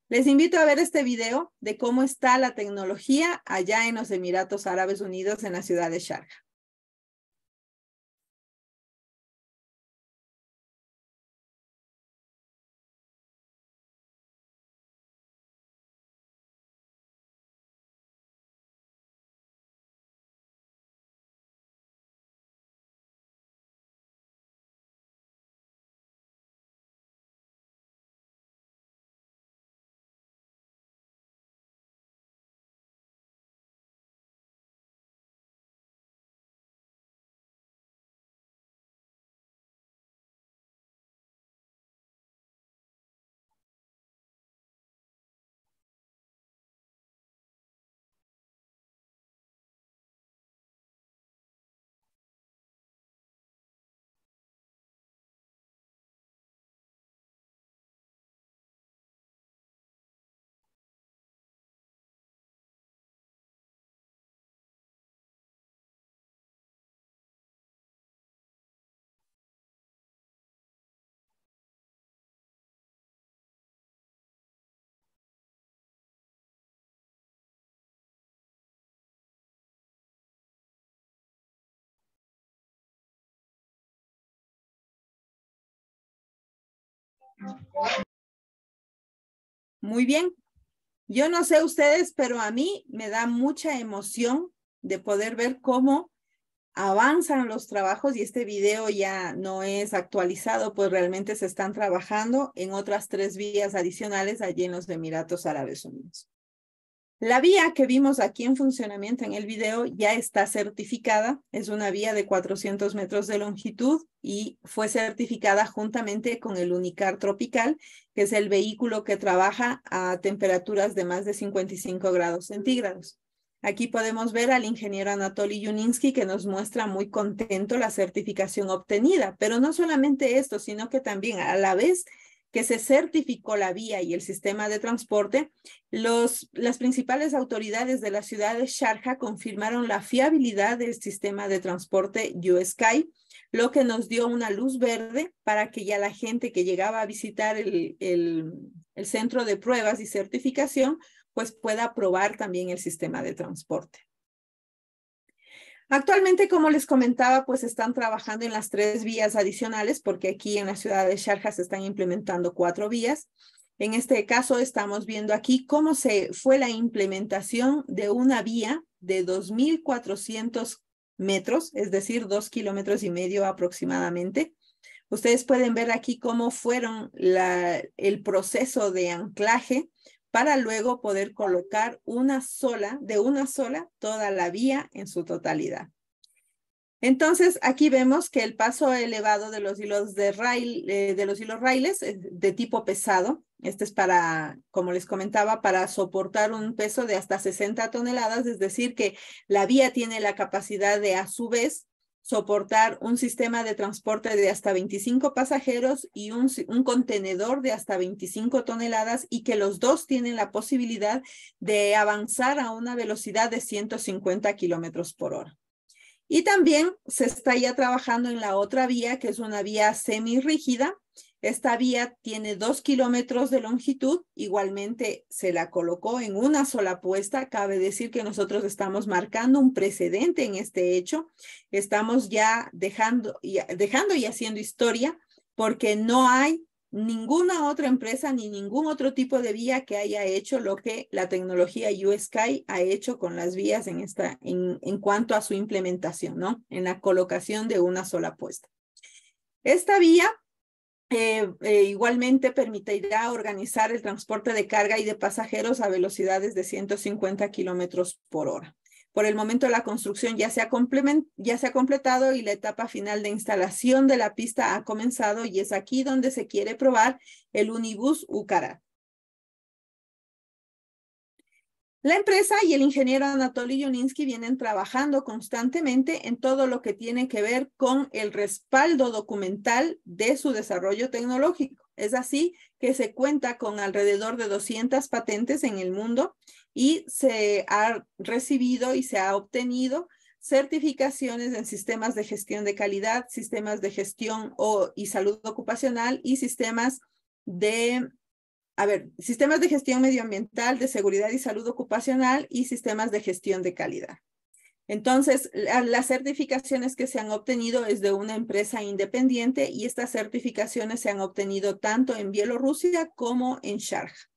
Les invito a ver este video de cómo está la tecnología allá en los Emiratos Árabes Unidos en la ciudad de Sharjah. Muy bien. Yo no sé ustedes, pero a mí me da mucha emoción de poder ver cómo avanzan los trabajos y este video ya no es actualizado, pues realmente se están trabajando en otras tres vías adicionales allí en los Emiratos Árabes Unidos. La vía que vimos aquí en funcionamiento en el video ya está certificada, es una vía de 400 metros de longitud y fue certificada juntamente con el Unicar Tropical, que es el vehículo que trabaja a temperaturas de más de 55 grados centígrados. Aquí podemos ver al ingeniero Anatoly Yuninsky que nos muestra muy contento la certificación obtenida, pero no solamente esto, sino que también a la vez que se certificó la vía y el sistema de transporte, los, las principales autoridades de la ciudad de Sharjah confirmaron la fiabilidad del sistema de transporte USky, lo que nos dio una luz verde para que ya la gente que llegaba a visitar el, el centro de pruebas y certificación, pues pueda probar también el sistema de transporte. Actualmente, como les comentaba, pues están trabajando en las tres vías adicionales porque aquí en la ciudad de Sharjah se están implementando cuatro vías. En este caso, estamos viendo aquí cómo se fue la implementación de una vía de 2.400 metros, es decir, dos kilómetros y medio aproximadamente. Ustedes pueden ver aquí cómo fueron el proceso de anclaje para luego poder colocar una sola, de una sola, toda la vía en su totalidad. Entonces, aquí vemos que el paso elevado de los hilos de, rail, eh, de los hilos raíles eh, de tipo pesado, este es para, como les comentaba, para soportar un peso de hasta 60 toneladas, es decir, que la vía tiene la capacidad de, a su vez, soportar un sistema de transporte de hasta 25 pasajeros y un, contenedor de hasta 25 toneladas y que los dos tienen la posibilidad de avanzar a una velocidad de 150 kilómetros por hora. Y también se está ya trabajando en la otra vía, que es una vía semirrígida, esta vía tiene dos kilómetros de longitud, igualmente se la colocó en una sola puesta. Cabe decir que nosotros estamos marcando un precedente en este hecho. Estamos ya dejando, y haciendo historia porque no hay ninguna otra empresa ni ningún otro tipo de vía que haya hecho lo que la tecnología USky ha hecho con las vías en, esta, en cuanto a su implementación, ¿no? En la colocación de una sola puesta. Esta vía eh, eh, igualmente permitirá organizar el transporte de carga y de pasajeros a velocidades de 150 kilómetros por hora. Por el momento, la construcción ya se, ha ya se ha completado y la etapa final de instalación de la pista ha comenzado y es aquí donde se quiere probar el Unibus Ucarat. La empresa y el ingeniero Anatoly Yoninsky vienen trabajando constantemente en todo lo que tiene que ver con el respaldo documental de su desarrollo tecnológico. Es así que se cuenta con alrededor de 200 patentes en el mundo y se ha recibido y se ha obtenido certificaciones en sistemas de gestión de calidad, sistemas de gestión y salud ocupacional y sistemas de a ver, sistemas de gestión medioambiental, de seguridad y salud ocupacional y sistemas de gestión de calidad. Entonces, las certificaciones que se han obtenido es de una empresa independiente y estas certificaciones se han obtenido tanto en Bielorrusia como en Sharjah.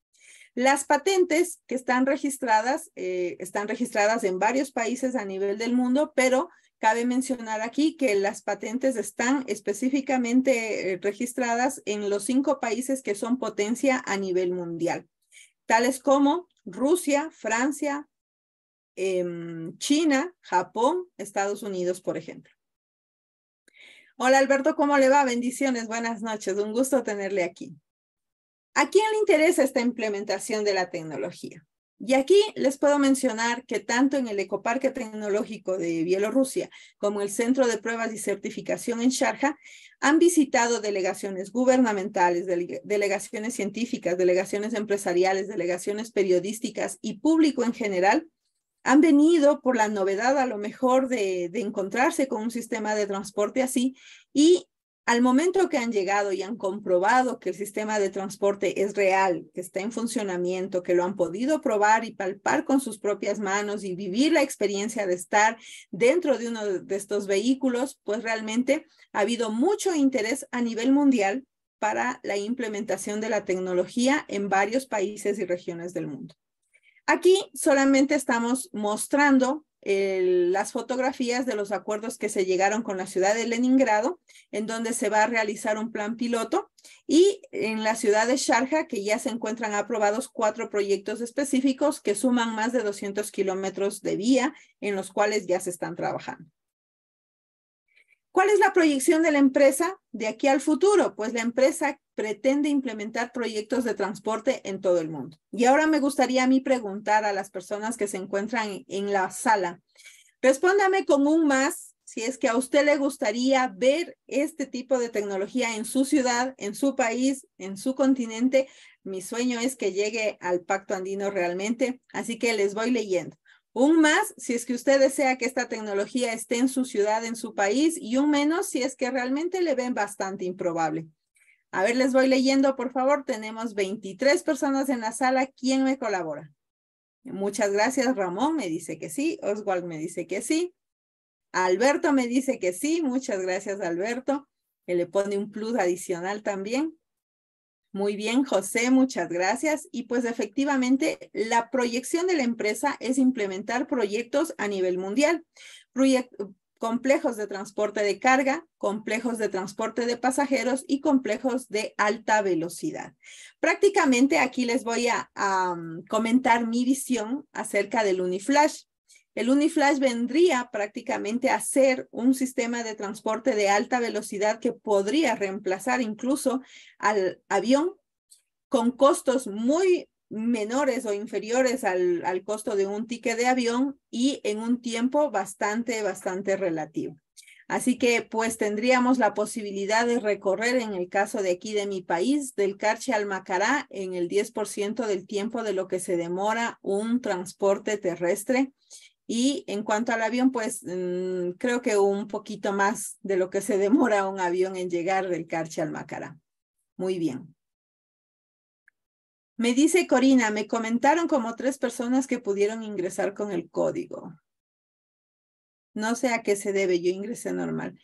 Las patentes que están registradas, eh, están registradas en varios países a nivel del mundo, pero Cabe mencionar aquí que las patentes están específicamente eh, registradas en los cinco países que son potencia a nivel mundial, tales como Rusia, Francia, em, China, Japón, Estados Unidos, por ejemplo. Hola Alberto, ¿cómo le va? Bendiciones, buenas noches, un gusto tenerle aquí. ¿A quién le interesa esta implementación de la tecnología? Y aquí les puedo mencionar que tanto en el Ecoparque Tecnológico de Bielorrusia como el Centro de Pruebas y Certificación en Sharjah han visitado delegaciones gubernamentales, delegaciones científicas, delegaciones empresariales, delegaciones periodísticas y público en general. Han venido por la novedad a lo mejor de, de encontrarse con un sistema de transporte así y al momento que han llegado y han comprobado que el sistema de transporte es real, que está en funcionamiento, que lo han podido probar y palpar con sus propias manos y vivir la experiencia de estar dentro de uno de estos vehículos, pues realmente ha habido mucho interés a nivel mundial para la implementación de la tecnología en varios países y regiones del mundo. Aquí solamente estamos mostrando las fotografías de los acuerdos que se llegaron con la ciudad de Leningrado, en donde se va a realizar un plan piloto, y en la ciudad de Sharja que ya se encuentran aprobados cuatro proyectos específicos que suman más de 200 kilómetros de vía, en los cuales ya se están trabajando. ¿Cuál es la proyección de la empresa de aquí al futuro? Pues la empresa pretende implementar proyectos de transporte en todo el mundo. Y ahora me gustaría a mí preguntar a las personas que se encuentran en la sala, respóndame con un más si es que a usted le gustaría ver este tipo de tecnología en su ciudad, en su país, en su continente. Mi sueño es que llegue al Pacto Andino realmente, así que les voy leyendo. Un más si es que usted desea que esta tecnología esté en su ciudad, en su país, y un menos si es que realmente le ven bastante improbable. A ver, les voy leyendo, por favor. Tenemos 23 personas en la sala. ¿Quién me colabora? Muchas gracias, Ramón me dice que sí, Oswald me dice que sí, Alberto me dice que sí, muchas gracias, Alberto, que le pone un plus adicional también. Muy bien, José, muchas gracias. Y pues efectivamente, la proyección de la empresa es implementar proyectos a nivel mundial, complejos de transporte de carga, complejos de transporte de pasajeros y complejos de alta velocidad. Prácticamente aquí les voy a mm, comentar mi visión acerca del Uniflash. El Uniflash vendría prácticamente a ser un sistema de transporte de alta velocidad que podría reemplazar incluso al avión con costos muy menores o inferiores al, costo de un ticket de avión y en un tiempo bastante, bastante relativo. Así que pues tendríamos la posibilidad de recorrer, en el caso de aquí de mi país, del Carche al Macará en el 10% del tiempo de lo que se demora un transporte terrestre y en cuanto al avión, pues mm, creo que un poquito más de lo que se demora un avión en llegar del carche al Macará. Muy bien. Me dice Corina, me comentaron como tres personas que pudieron ingresar con el código. No sé a qué se debe, yo ingresé normal.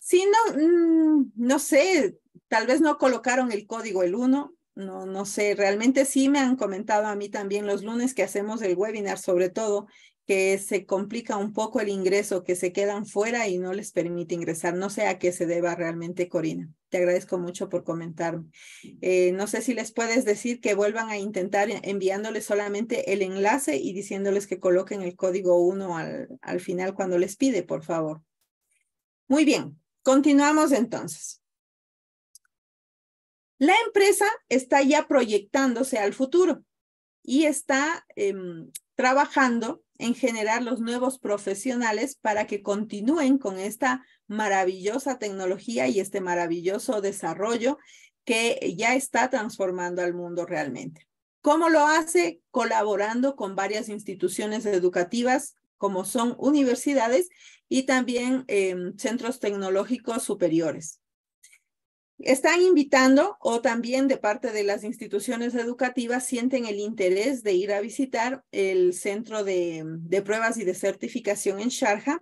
Sí, no, mm, no sé, tal vez no colocaron el código el 1, no, no sé, realmente sí me han comentado a mí también los lunes que hacemos el webinar, sobre todo, que se complica un poco el ingreso, que se quedan fuera y no les permite ingresar. No sé a qué se deba realmente, Corina. Te agradezco mucho por comentarme. Eh, no sé si les puedes decir que vuelvan a intentar enviándoles solamente el enlace y diciéndoles que coloquen el código 1 al final cuando les pide, por favor. Muy bien, continuamos entonces. La empresa está ya proyectándose al futuro y está em, trabajando en generar los nuevos profesionales para que continúen con esta maravillosa tecnología y este maravilloso desarrollo que ya está transformando al mundo realmente. ¿Cómo lo hace? Colaborando con varias instituciones educativas como son universidades y también em, centros tecnológicos superiores están invitando o también de parte de las instituciones educativas sienten el interés de ir a visitar el centro de, pruebas y de certificación en Sharjah.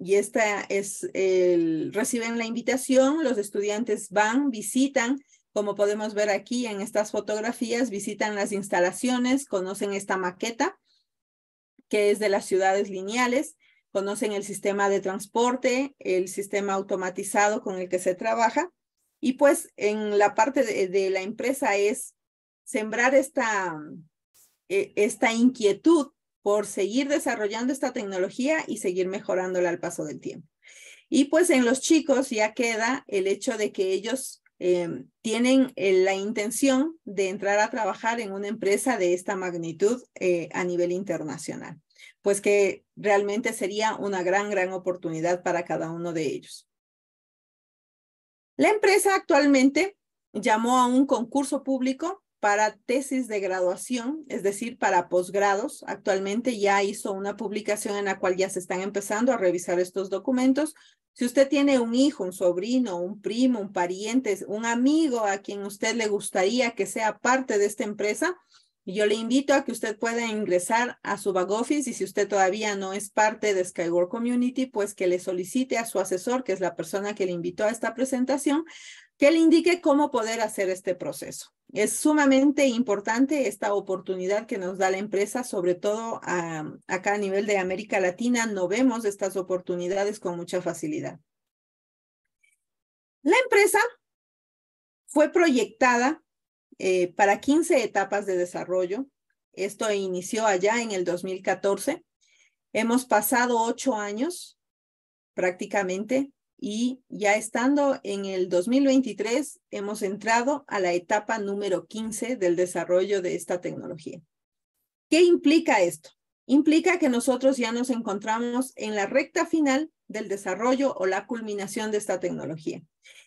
Y esta es el, reciben la invitación, los estudiantes van, visitan, como podemos ver aquí en estas fotografías, visitan las instalaciones, conocen esta maqueta que es de las ciudades lineales, conocen el sistema de transporte, el sistema automatizado con el que se trabaja y pues en la parte de, la empresa es sembrar esta, eh, esta inquietud por seguir desarrollando esta tecnología y seguir mejorándola al paso del tiempo. Y pues en los chicos ya queda el hecho de que ellos eh, tienen eh, la intención de entrar a trabajar en una empresa de esta magnitud a nivel internacional, pues que realmente sería una gran, gran oportunidad para cada uno de ellos. La empresa actualmente llamó a un concurso público para tesis de graduación, es decir, para posgrados. Actualmente ya hizo una publicación en la cual ya se están empezando a revisar estos documentos. Si usted tiene un hijo, un sobrino, un primo, un pariente, un amigo a quien usted le gustaría que sea parte de esta empresa, yo le invito a que usted pueda ingresar a su back office y si usted todavía no es parte de Skyward Community, pues que le solicite a su asesor, que es la persona que le invitó a esta presentación, que le indique cómo poder hacer este proceso. Es sumamente importante esta oportunidad que nos da la empresa, sobre todo acá a nivel de América Latina, no vemos estas oportunidades con mucha facilidad. La empresa fue proyectada eh, para 15 etapas de desarrollo. Esto inició allá en el 2014. Hemos pasado ocho años prácticamente y ya estando en el 2023 hemos entrado a la etapa número 15 del desarrollo de esta tecnología. ¿Qué implica esto? Implica que nosotros ya nos encontramos en la recta final del desarrollo o la culminación de esta tecnología.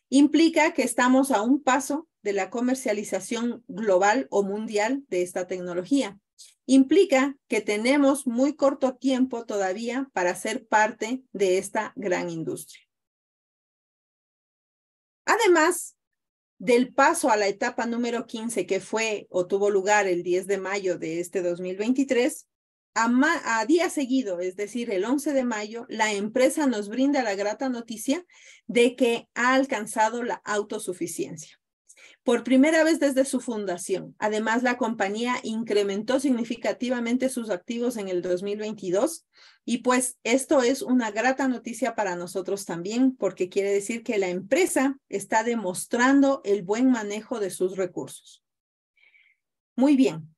Implica que estamos a un paso de la comercialización global o mundial de esta tecnología. Implica que tenemos muy corto tiempo todavía para ser parte de esta gran industria. Además del paso a la etapa número 15 que fue o tuvo lugar el 10 de mayo de este 2023, a, a, día seguido, es decir, el 11 de mayo, la empresa nos brinda la grata noticia de que ha alcanzado la autosuficiencia por primera vez desde su fundación. Además, la compañía incrementó significativamente sus activos en el 2022 y pues esto es una grata noticia para nosotros también porque quiere decir que la empresa está demostrando el buen manejo de sus recursos. Muy bien.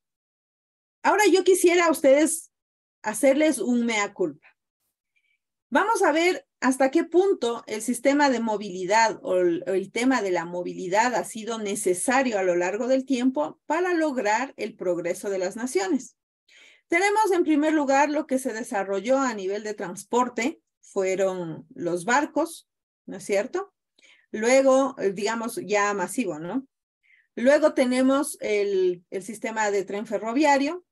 Ahora yo quisiera a ustedes hacerles un mea culpa. Vamos a ver hasta qué punto el sistema de movilidad o el, tema de la movilidad ha sido necesario a lo largo del tiempo para lograr el progreso de las naciones. Tenemos en primer lugar lo que se desarrolló a nivel de transporte, fueron los barcos, ¿no es cierto? Luego, eh, digamos, ya masivo, ¿no? Luego tenemos el sistema de tren ferroviario,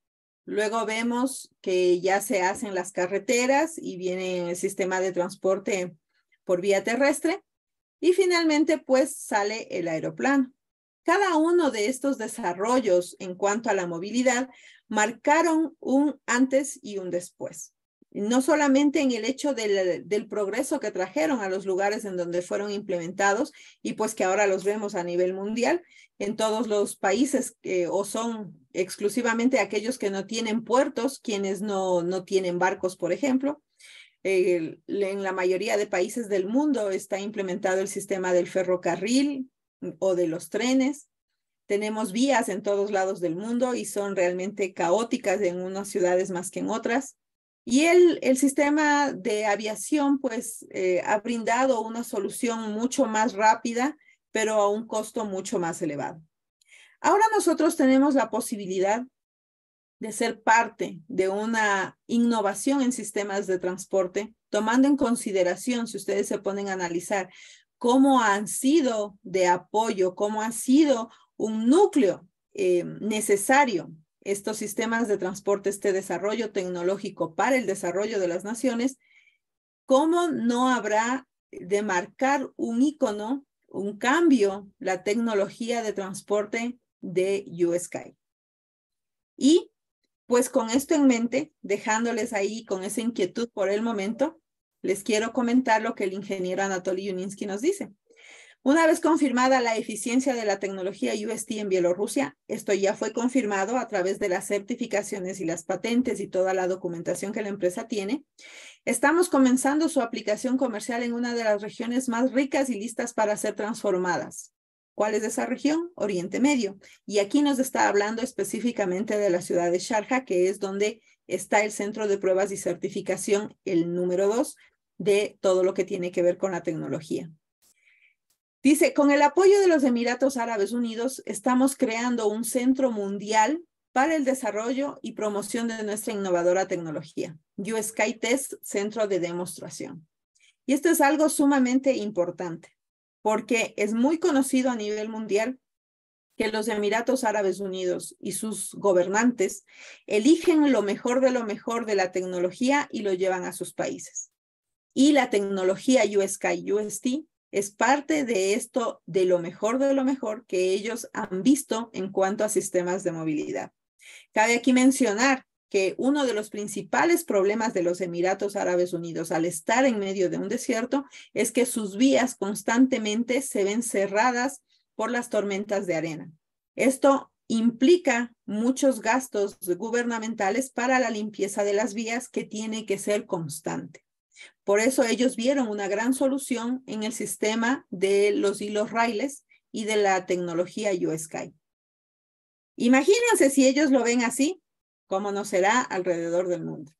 Luego vemos que ya se hacen las carreteras y viene el sistema de transporte por vía terrestre. Y finalmente, pues sale el aeroplano. Cada uno de estos desarrollos en cuanto a la movilidad marcaron un antes y un después. No solamente en el hecho del, del progreso que trajeron a los lugares en donde fueron implementados y pues que ahora los vemos a nivel mundial en todos los países que o son exclusivamente aquellos que no tienen puertos, quienes no, no tienen barcos, por ejemplo. en la mayoría de países del mundo está implementado el sistema del ferrocarril mm, o de los trenes. Tenemos vías en todos lados del mundo y son realmente caóticas en unas ciudades más que en otras. Y el, el sistema de aviación, pues, eh, ha brindado una solución mucho más rápida, pero a un costo mucho más elevado. Ahora nosotros tenemos la posibilidad de ser parte de una innovación en sistemas de transporte, tomando en consideración, si ustedes se ponen a analizar, cómo han sido de apoyo, cómo ha sido un núcleo eh, necesario estos sistemas de transporte, este desarrollo tecnológico para el desarrollo de las naciones, cómo no habrá de marcar un icono, un cambio, la tecnología de transporte de USky. Y pues con esto en mente, dejándoles ahí con esa inquietud por el momento, les quiero comentar lo que el ingeniero Anatoly Yuninsky nos dice. Una vez confirmada la eficiencia de la tecnología UST en Bielorrusia, esto ya fue confirmado a través de las certificaciones y las patentes y toda la documentación que la empresa tiene, estamos comenzando su aplicación comercial en una de las regiones más ricas y listas para ser transformadas. ¿Cuál es esa región? Oriente Medio. Y aquí nos está hablando específicamente de la ciudad de Sharjah, que es donde está el centro de pruebas y certificación, el número dos, de todo lo que tiene que ver con la tecnología. Dice, con el apoyo de los Emiratos Árabes Unidos, estamos creando un centro mundial para el desarrollo y promoción de nuestra innovadora tecnología, USKY Test Centro de Demostración. Y esto es algo sumamente importante porque es muy conocido a nivel mundial que los Emiratos Árabes Unidos y sus gobernantes eligen lo mejor de lo mejor de la tecnología y lo llevan a sus países. Y la tecnología USK UST es parte de esto de lo mejor de lo mejor que ellos han visto en cuanto a sistemas de movilidad. Cabe aquí mencionar que uno de los principales problemas de los Emiratos Árabes Unidos al estar en medio de un desierto es que sus vías constantemente se ven cerradas por las tormentas de arena. Esto implica muchos gastos gubernamentales para la limpieza de las vías que tiene que ser constante. Por eso ellos vieron una gran solución en el sistema de los hilos raíles y de la tecnología Sky. Imagínense si ellos lo ven así, ¿Cómo no será alrededor del mundo.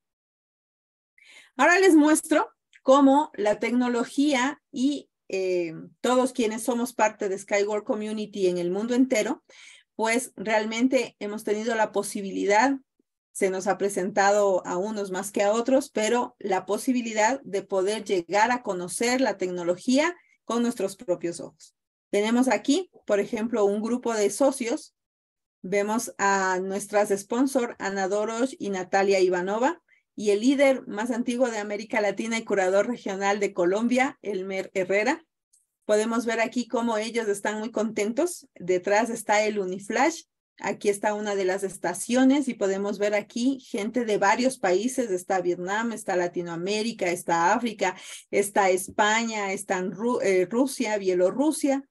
Ahora les muestro cómo la tecnología y eh, todos quienes somos parte de Skyward Community en el mundo entero, pues realmente hemos tenido la posibilidad, se nos ha presentado a unos más que a otros, pero la posibilidad de poder llegar a conocer la tecnología con nuestros propios ojos. Tenemos aquí, por ejemplo, un grupo de socios Vemos a nuestras sponsor, Ana Doros y Natalia Ivanova, y el líder más antiguo de América Latina y curador regional de Colombia, Elmer Herrera. Podemos ver aquí cómo ellos están muy contentos. Detrás está el Uniflash. Aquí está una de las estaciones y podemos ver aquí gente de varios países. Está Vietnam, está Latinoamérica, está África, está España, está eh, Rusia, Bielorrusia.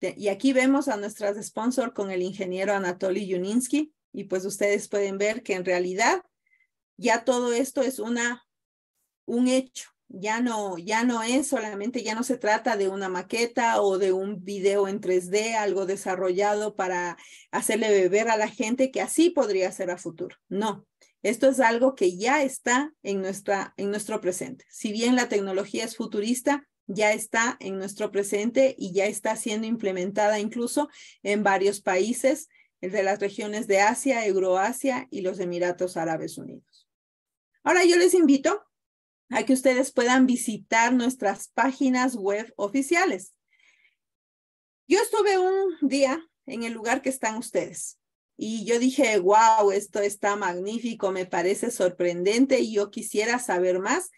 Y aquí vemos a nuestras sponsor con el ingeniero Anatoly Yuninsky y pues ustedes pueden ver que en realidad ya todo esto es una, un hecho. Ya no, ya no es solamente, ya no se trata de una maqueta o de un video en 3D, algo desarrollado para hacerle beber a la gente que así podría ser a futuro. No, esto es algo que ya está en, nuestra, en nuestro presente. Si bien la tecnología es futurista, ya está en nuestro presente y ya está siendo implementada incluso en varios países, entre las regiones de Asia, Euroasia y los Emiratos Árabes Unidos. Ahora yo les invito a que ustedes puedan visitar nuestras páginas web oficiales. Yo estuve un día en el lugar que están ustedes y yo dije, wow, esto está magnífico, me parece sorprendente y yo quisiera saber más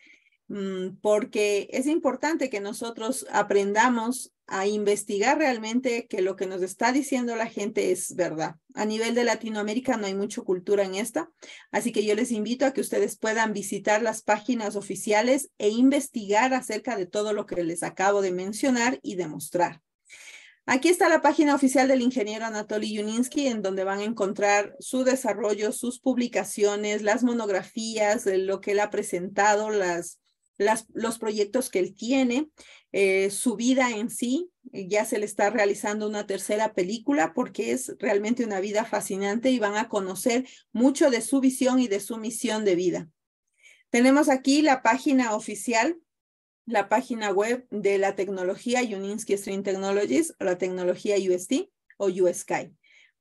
Mm, porque es importante que nosotros aprendamos a investigar realmente que lo que nos está diciendo la gente es verdad. A nivel de Latinoamérica no hay mucha cultura en esta, así que yo les invito a que ustedes puedan visitar las páginas oficiales e investigar acerca de todo lo que les acabo de mencionar y demostrar. Aquí está la página oficial del ingeniero Anatoly Yuninsky, en donde van a encontrar su desarrollo, sus publicaciones, las monografías, lo que él ha presentado, las, los proyectos que él tiene, eh, su vida en sí. Eh, ya se le está realizando una tercera película porque es realmente una vida fascinante y van a conocer mucho de su visión y de su misión de vida. Tenemos aquí la página oficial, la página web de la tecnología Uninsky Stream Technologies, o la tecnología UST o USky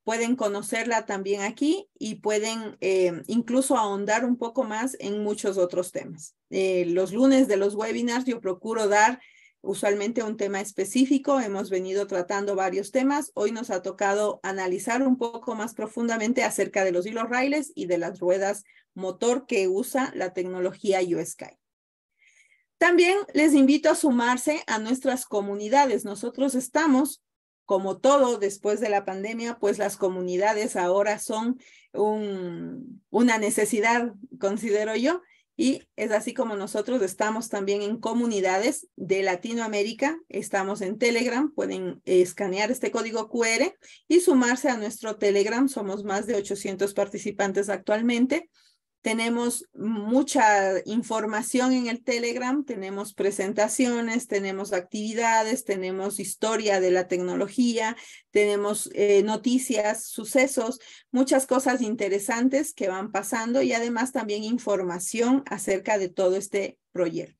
pueden conocerla también aquí y pueden eh, incluso ahondar un poco más en muchos otros temas. Eh, los lunes de los webinars yo procuro dar usualmente un tema específico. Hemos venido tratando varios temas. Hoy nos ha tocado analizar un poco más profundamente acerca de los hilos raíles y de las ruedas motor que usa la tecnología USky. También les invito a sumarse a nuestras comunidades. Nosotros estamos como todo después de la pandemia, pues las comunidades ahora son una necesidad, considero yo, y es así como nosotros estamos también en comunidades de Latinoamérica, estamos en Telegram, pueden escanear este código QR y sumarse a nuestro Telegram, somos más de 800 participantes actualmente. Tenemos mucha información en el Telegram, tenemos presentaciones, tenemos actividades, tenemos historia de la tecnología, tenemos eh, noticias, sucesos, muchas cosas interesantes que van pasando y además también información acerca de todo este proyecto.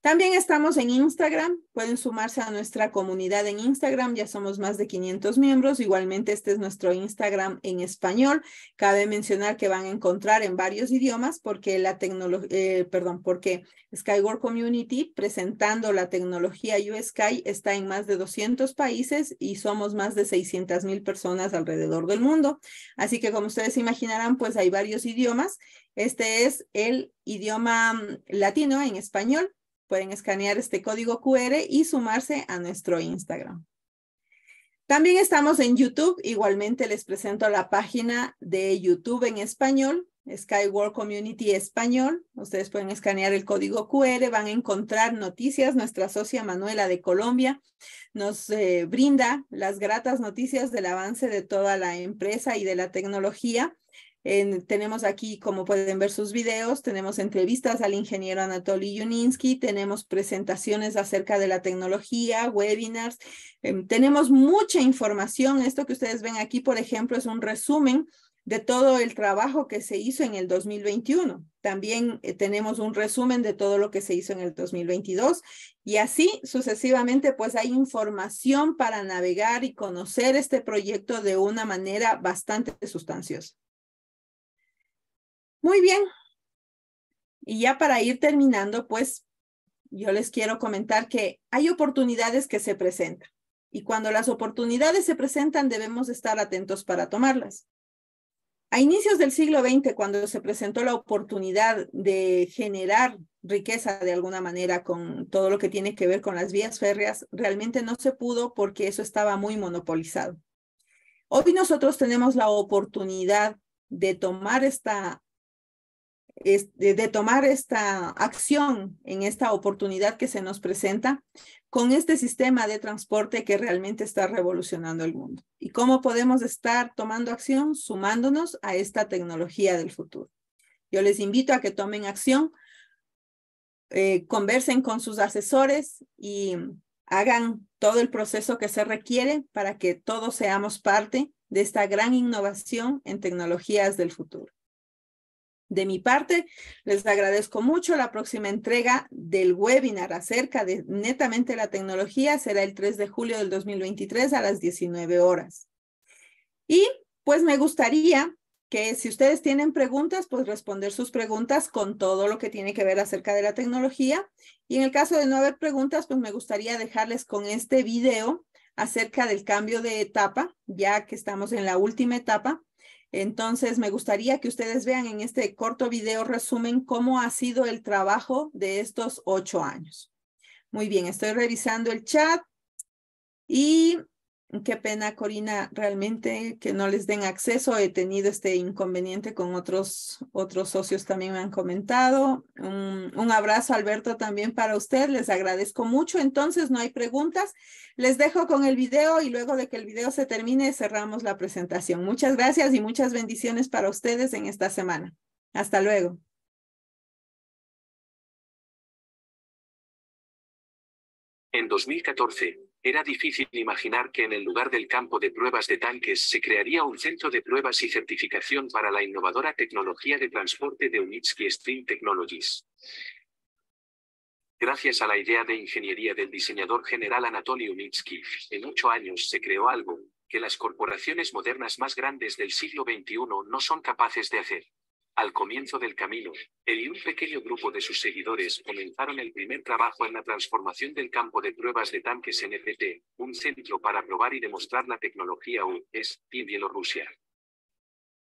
También estamos en Instagram, pueden sumarse a nuestra comunidad en Instagram, ya somos más de 500 miembros, igualmente este es nuestro Instagram en español, cabe mencionar que van a encontrar en varios idiomas porque la tecnología, eh, perdón, porque Skyward Community presentando la tecnología USky está en más de 200 países y somos más de 600 mil personas alrededor del mundo, así que como ustedes imaginarán, pues hay varios idiomas, este es el idioma mm, latino en español, Pueden escanear este código QR y sumarse a nuestro Instagram. También estamos en YouTube. Igualmente les presento la página de YouTube en español, Skyward Community Español. Ustedes pueden escanear el código QR, van a encontrar noticias. Nuestra socia Manuela de Colombia nos eh, brinda las gratas noticias del avance de toda la empresa y de la tecnología tenemos aquí, como pueden ver sus videos, tenemos entrevistas al ingeniero Anatoly Yuninsky, tenemos presentaciones acerca de la tecnología, webinars, em, tenemos mucha información. Esto que ustedes ven aquí, por ejemplo, es un resumen de todo el trabajo que se hizo en el 2021. También eh, tenemos un resumen de todo lo que se hizo en el 2022 y así sucesivamente, pues hay información para navegar y conocer este proyecto de una manera bastante sustanciosa. Muy bien. Y ya para ir terminando, pues yo les quiero comentar que hay oportunidades que se presentan y cuando las oportunidades se presentan debemos estar atentos para tomarlas. A inicios del siglo XX, cuando se presentó la oportunidad de generar riqueza de alguna manera con todo lo que tiene que ver con las vías férreas, realmente no se pudo porque eso estaba muy monopolizado. Hoy nosotros tenemos la oportunidad de tomar esta de, tomar esta acción en esta oportunidad que se nos presenta con este sistema de transporte que realmente está revolucionando el mundo. ¿Y cómo podemos estar tomando acción sumándonos a esta tecnología del futuro? Yo les invito a que tomen acción, eh, conversen con sus asesores y hagan todo el proceso que se requiere para que todos seamos parte de esta gran innovación en tecnologías del futuro. De mi parte, les agradezco mucho. La próxima entrega del webinar acerca de netamente la tecnología será el 3 de julio del 2023 a las 19 horas. Y pues me gustaría que si ustedes tienen preguntas, pues responder sus preguntas con todo lo que tiene que ver acerca de la tecnología. Y en el caso de no haber preguntas, pues me gustaría dejarles con este video acerca del cambio de etapa, ya que estamos en la última etapa entonces, me gustaría que ustedes vean en este corto video resumen cómo ha sido el trabajo de estos ocho años. Muy bien, estoy revisando el chat y qué pena, Corina, realmente que no les den acceso. He tenido este inconveniente con otros, otros socios también me han comentado. Un, un, abrazo, Alberto, también para usted. Les agradezco mucho. Entonces, no hay preguntas. Les dejo con el video y luego de que el video se termine, cerramos la presentación. Muchas gracias y muchas bendiciones para ustedes en esta semana. Hasta luego.
En 2014, era difícil imaginar que en el lugar del campo de pruebas de tanques se crearía un centro de pruebas y certificación para la innovadora tecnología de transporte de Unitsky Stream Technologies. Gracias a la idea de ingeniería del diseñador general Anatoly Unitsky, en ocho años se creó algo que las corporaciones modernas más grandes del siglo XXI no son capaces de hacer. Al comienzo del camino, él y un pequeño grupo de sus seguidores comenzaron el primer trabajo en la transformación del campo de pruebas de tanques NPT, un centro para probar y demostrar la tecnología UES en Bielorrusia.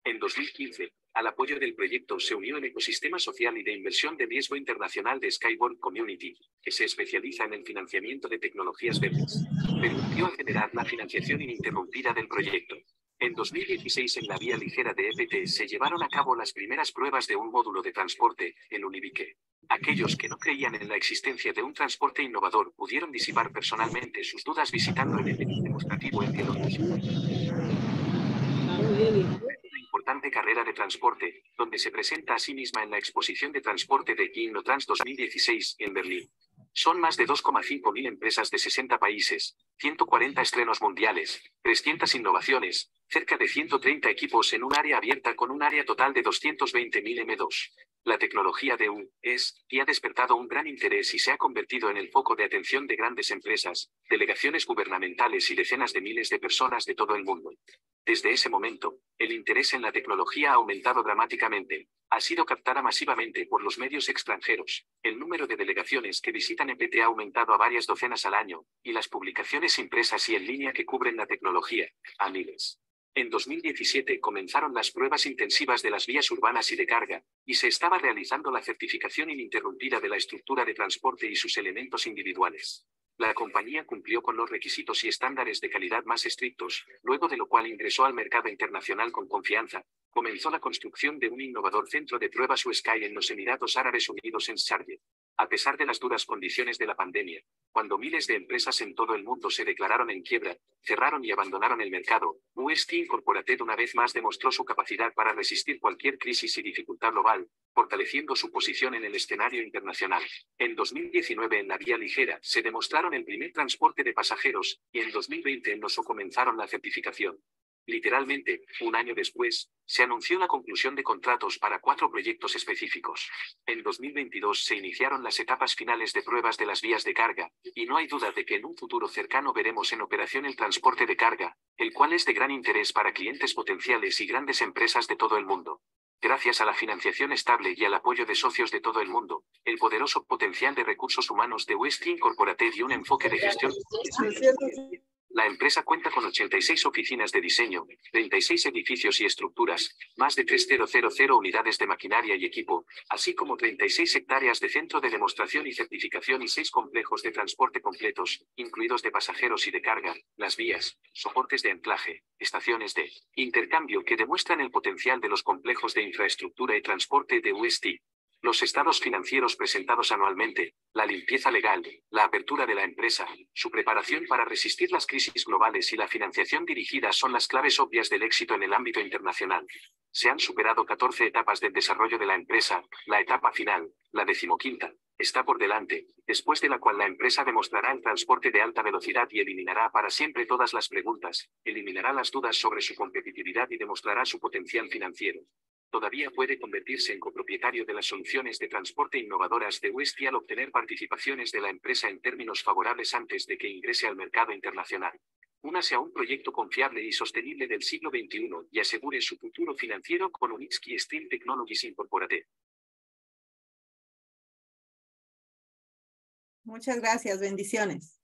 En 2015, al apoyo del proyecto se unió el ecosistema social y de inversión de riesgo internacional de Skyboard Community, que se especializa en el financiamiento de tecnologías verdes. Permitió generar la financiación ininterrumpida del proyecto. En 2016 en la vía ligera de EPT se llevaron a cabo las primeras pruebas de un módulo de transporte, el Univique. Aquellos que no creían en la existencia de un transporte innovador pudieron disipar personalmente sus dudas visitando el evento demostrativo en Es Una importante carrera de transporte, donde se presenta a sí misma en la exposición de transporte de Trans 2016 en Berlín. Son más de 2,5 mil empresas de 60 países, 140 estrenos mundiales, 300 innovaciones, cerca de 130 equipos en un área abierta con un área total de 220.000 M2. La tecnología de U es y ha despertado un gran interés y se ha convertido en el foco de atención de grandes empresas, delegaciones gubernamentales y decenas de miles de personas de todo el mundo. Desde ese momento, el interés en la tecnología ha aumentado dramáticamente. Ha sido captada masivamente por los medios extranjeros. El número de delegaciones que visitan MPT ha aumentado a varias docenas al año, y las publicaciones impresas y en línea que cubren la tecnología, a miles. En 2017 comenzaron las pruebas intensivas de las vías urbanas y de carga, y se estaba realizando la certificación ininterrumpida de la estructura de transporte y sus elementos individuales. La compañía cumplió con los requisitos y estándares de calidad más estrictos, luego de lo cual ingresó al mercado internacional con confianza. Comenzó la construcción de un innovador centro de pruebas U-Sky en los Emiratos Árabes Unidos en Sharjah. A pesar de las duras condiciones de la pandemia, cuando miles de empresas en todo el mundo se declararon en quiebra, cerraron y abandonaron el mercado, UST Incorporated una vez más demostró su capacidad para resistir cualquier crisis y dificultad global, fortaleciendo su posición en el escenario internacional. En 2019 en la vía ligera se demostraron el primer transporte de pasajeros, y en 2020 en Oso comenzaron la certificación. Literalmente, un año después, se anunció la conclusión de contratos para cuatro proyectos específicos. En 2022 se iniciaron las etapas finales de pruebas de las vías de carga, y no hay duda de que en un futuro cercano veremos en operación el transporte de carga, el cual es de gran interés para clientes potenciales y grandes empresas de todo el mundo. Gracias a la financiación estable y al apoyo de socios de todo el mundo, el poderoso potencial de recursos humanos de Westin Corporate y un enfoque de gestión. La empresa cuenta con 86 oficinas de diseño, 36 edificios y estructuras, más de 3.000 unidades de maquinaria y equipo, así como 36 hectáreas de centro de demostración y certificación y 6 complejos de transporte completos, incluidos de pasajeros y de carga, las vías, soportes de anclaje, estaciones de intercambio que demuestran el potencial de los complejos de infraestructura y transporte de UST, los estados financieros presentados anualmente, la limpieza legal, la apertura de la empresa, su preparación para resistir las crisis globales y la financiación dirigida son las claves obvias del éxito en el ámbito internacional. Se han superado 14 etapas del desarrollo de la empresa, la etapa final, la decimoquinta, está por delante, después de la cual la empresa demostrará el transporte de alta velocidad y eliminará para siempre todas las preguntas, eliminará las dudas sobre su competitividad y demostrará su potencial financiero todavía puede convertirse en copropietario de las soluciones de transporte innovadoras de y al obtener participaciones de la empresa en términos favorables antes de que ingrese al mercado internacional. Únase a un proyecto confiable y sostenible del siglo XXI y asegure su futuro financiero con Unitsky Steel Technologies Incorporated. Muchas gracias, bendiciones.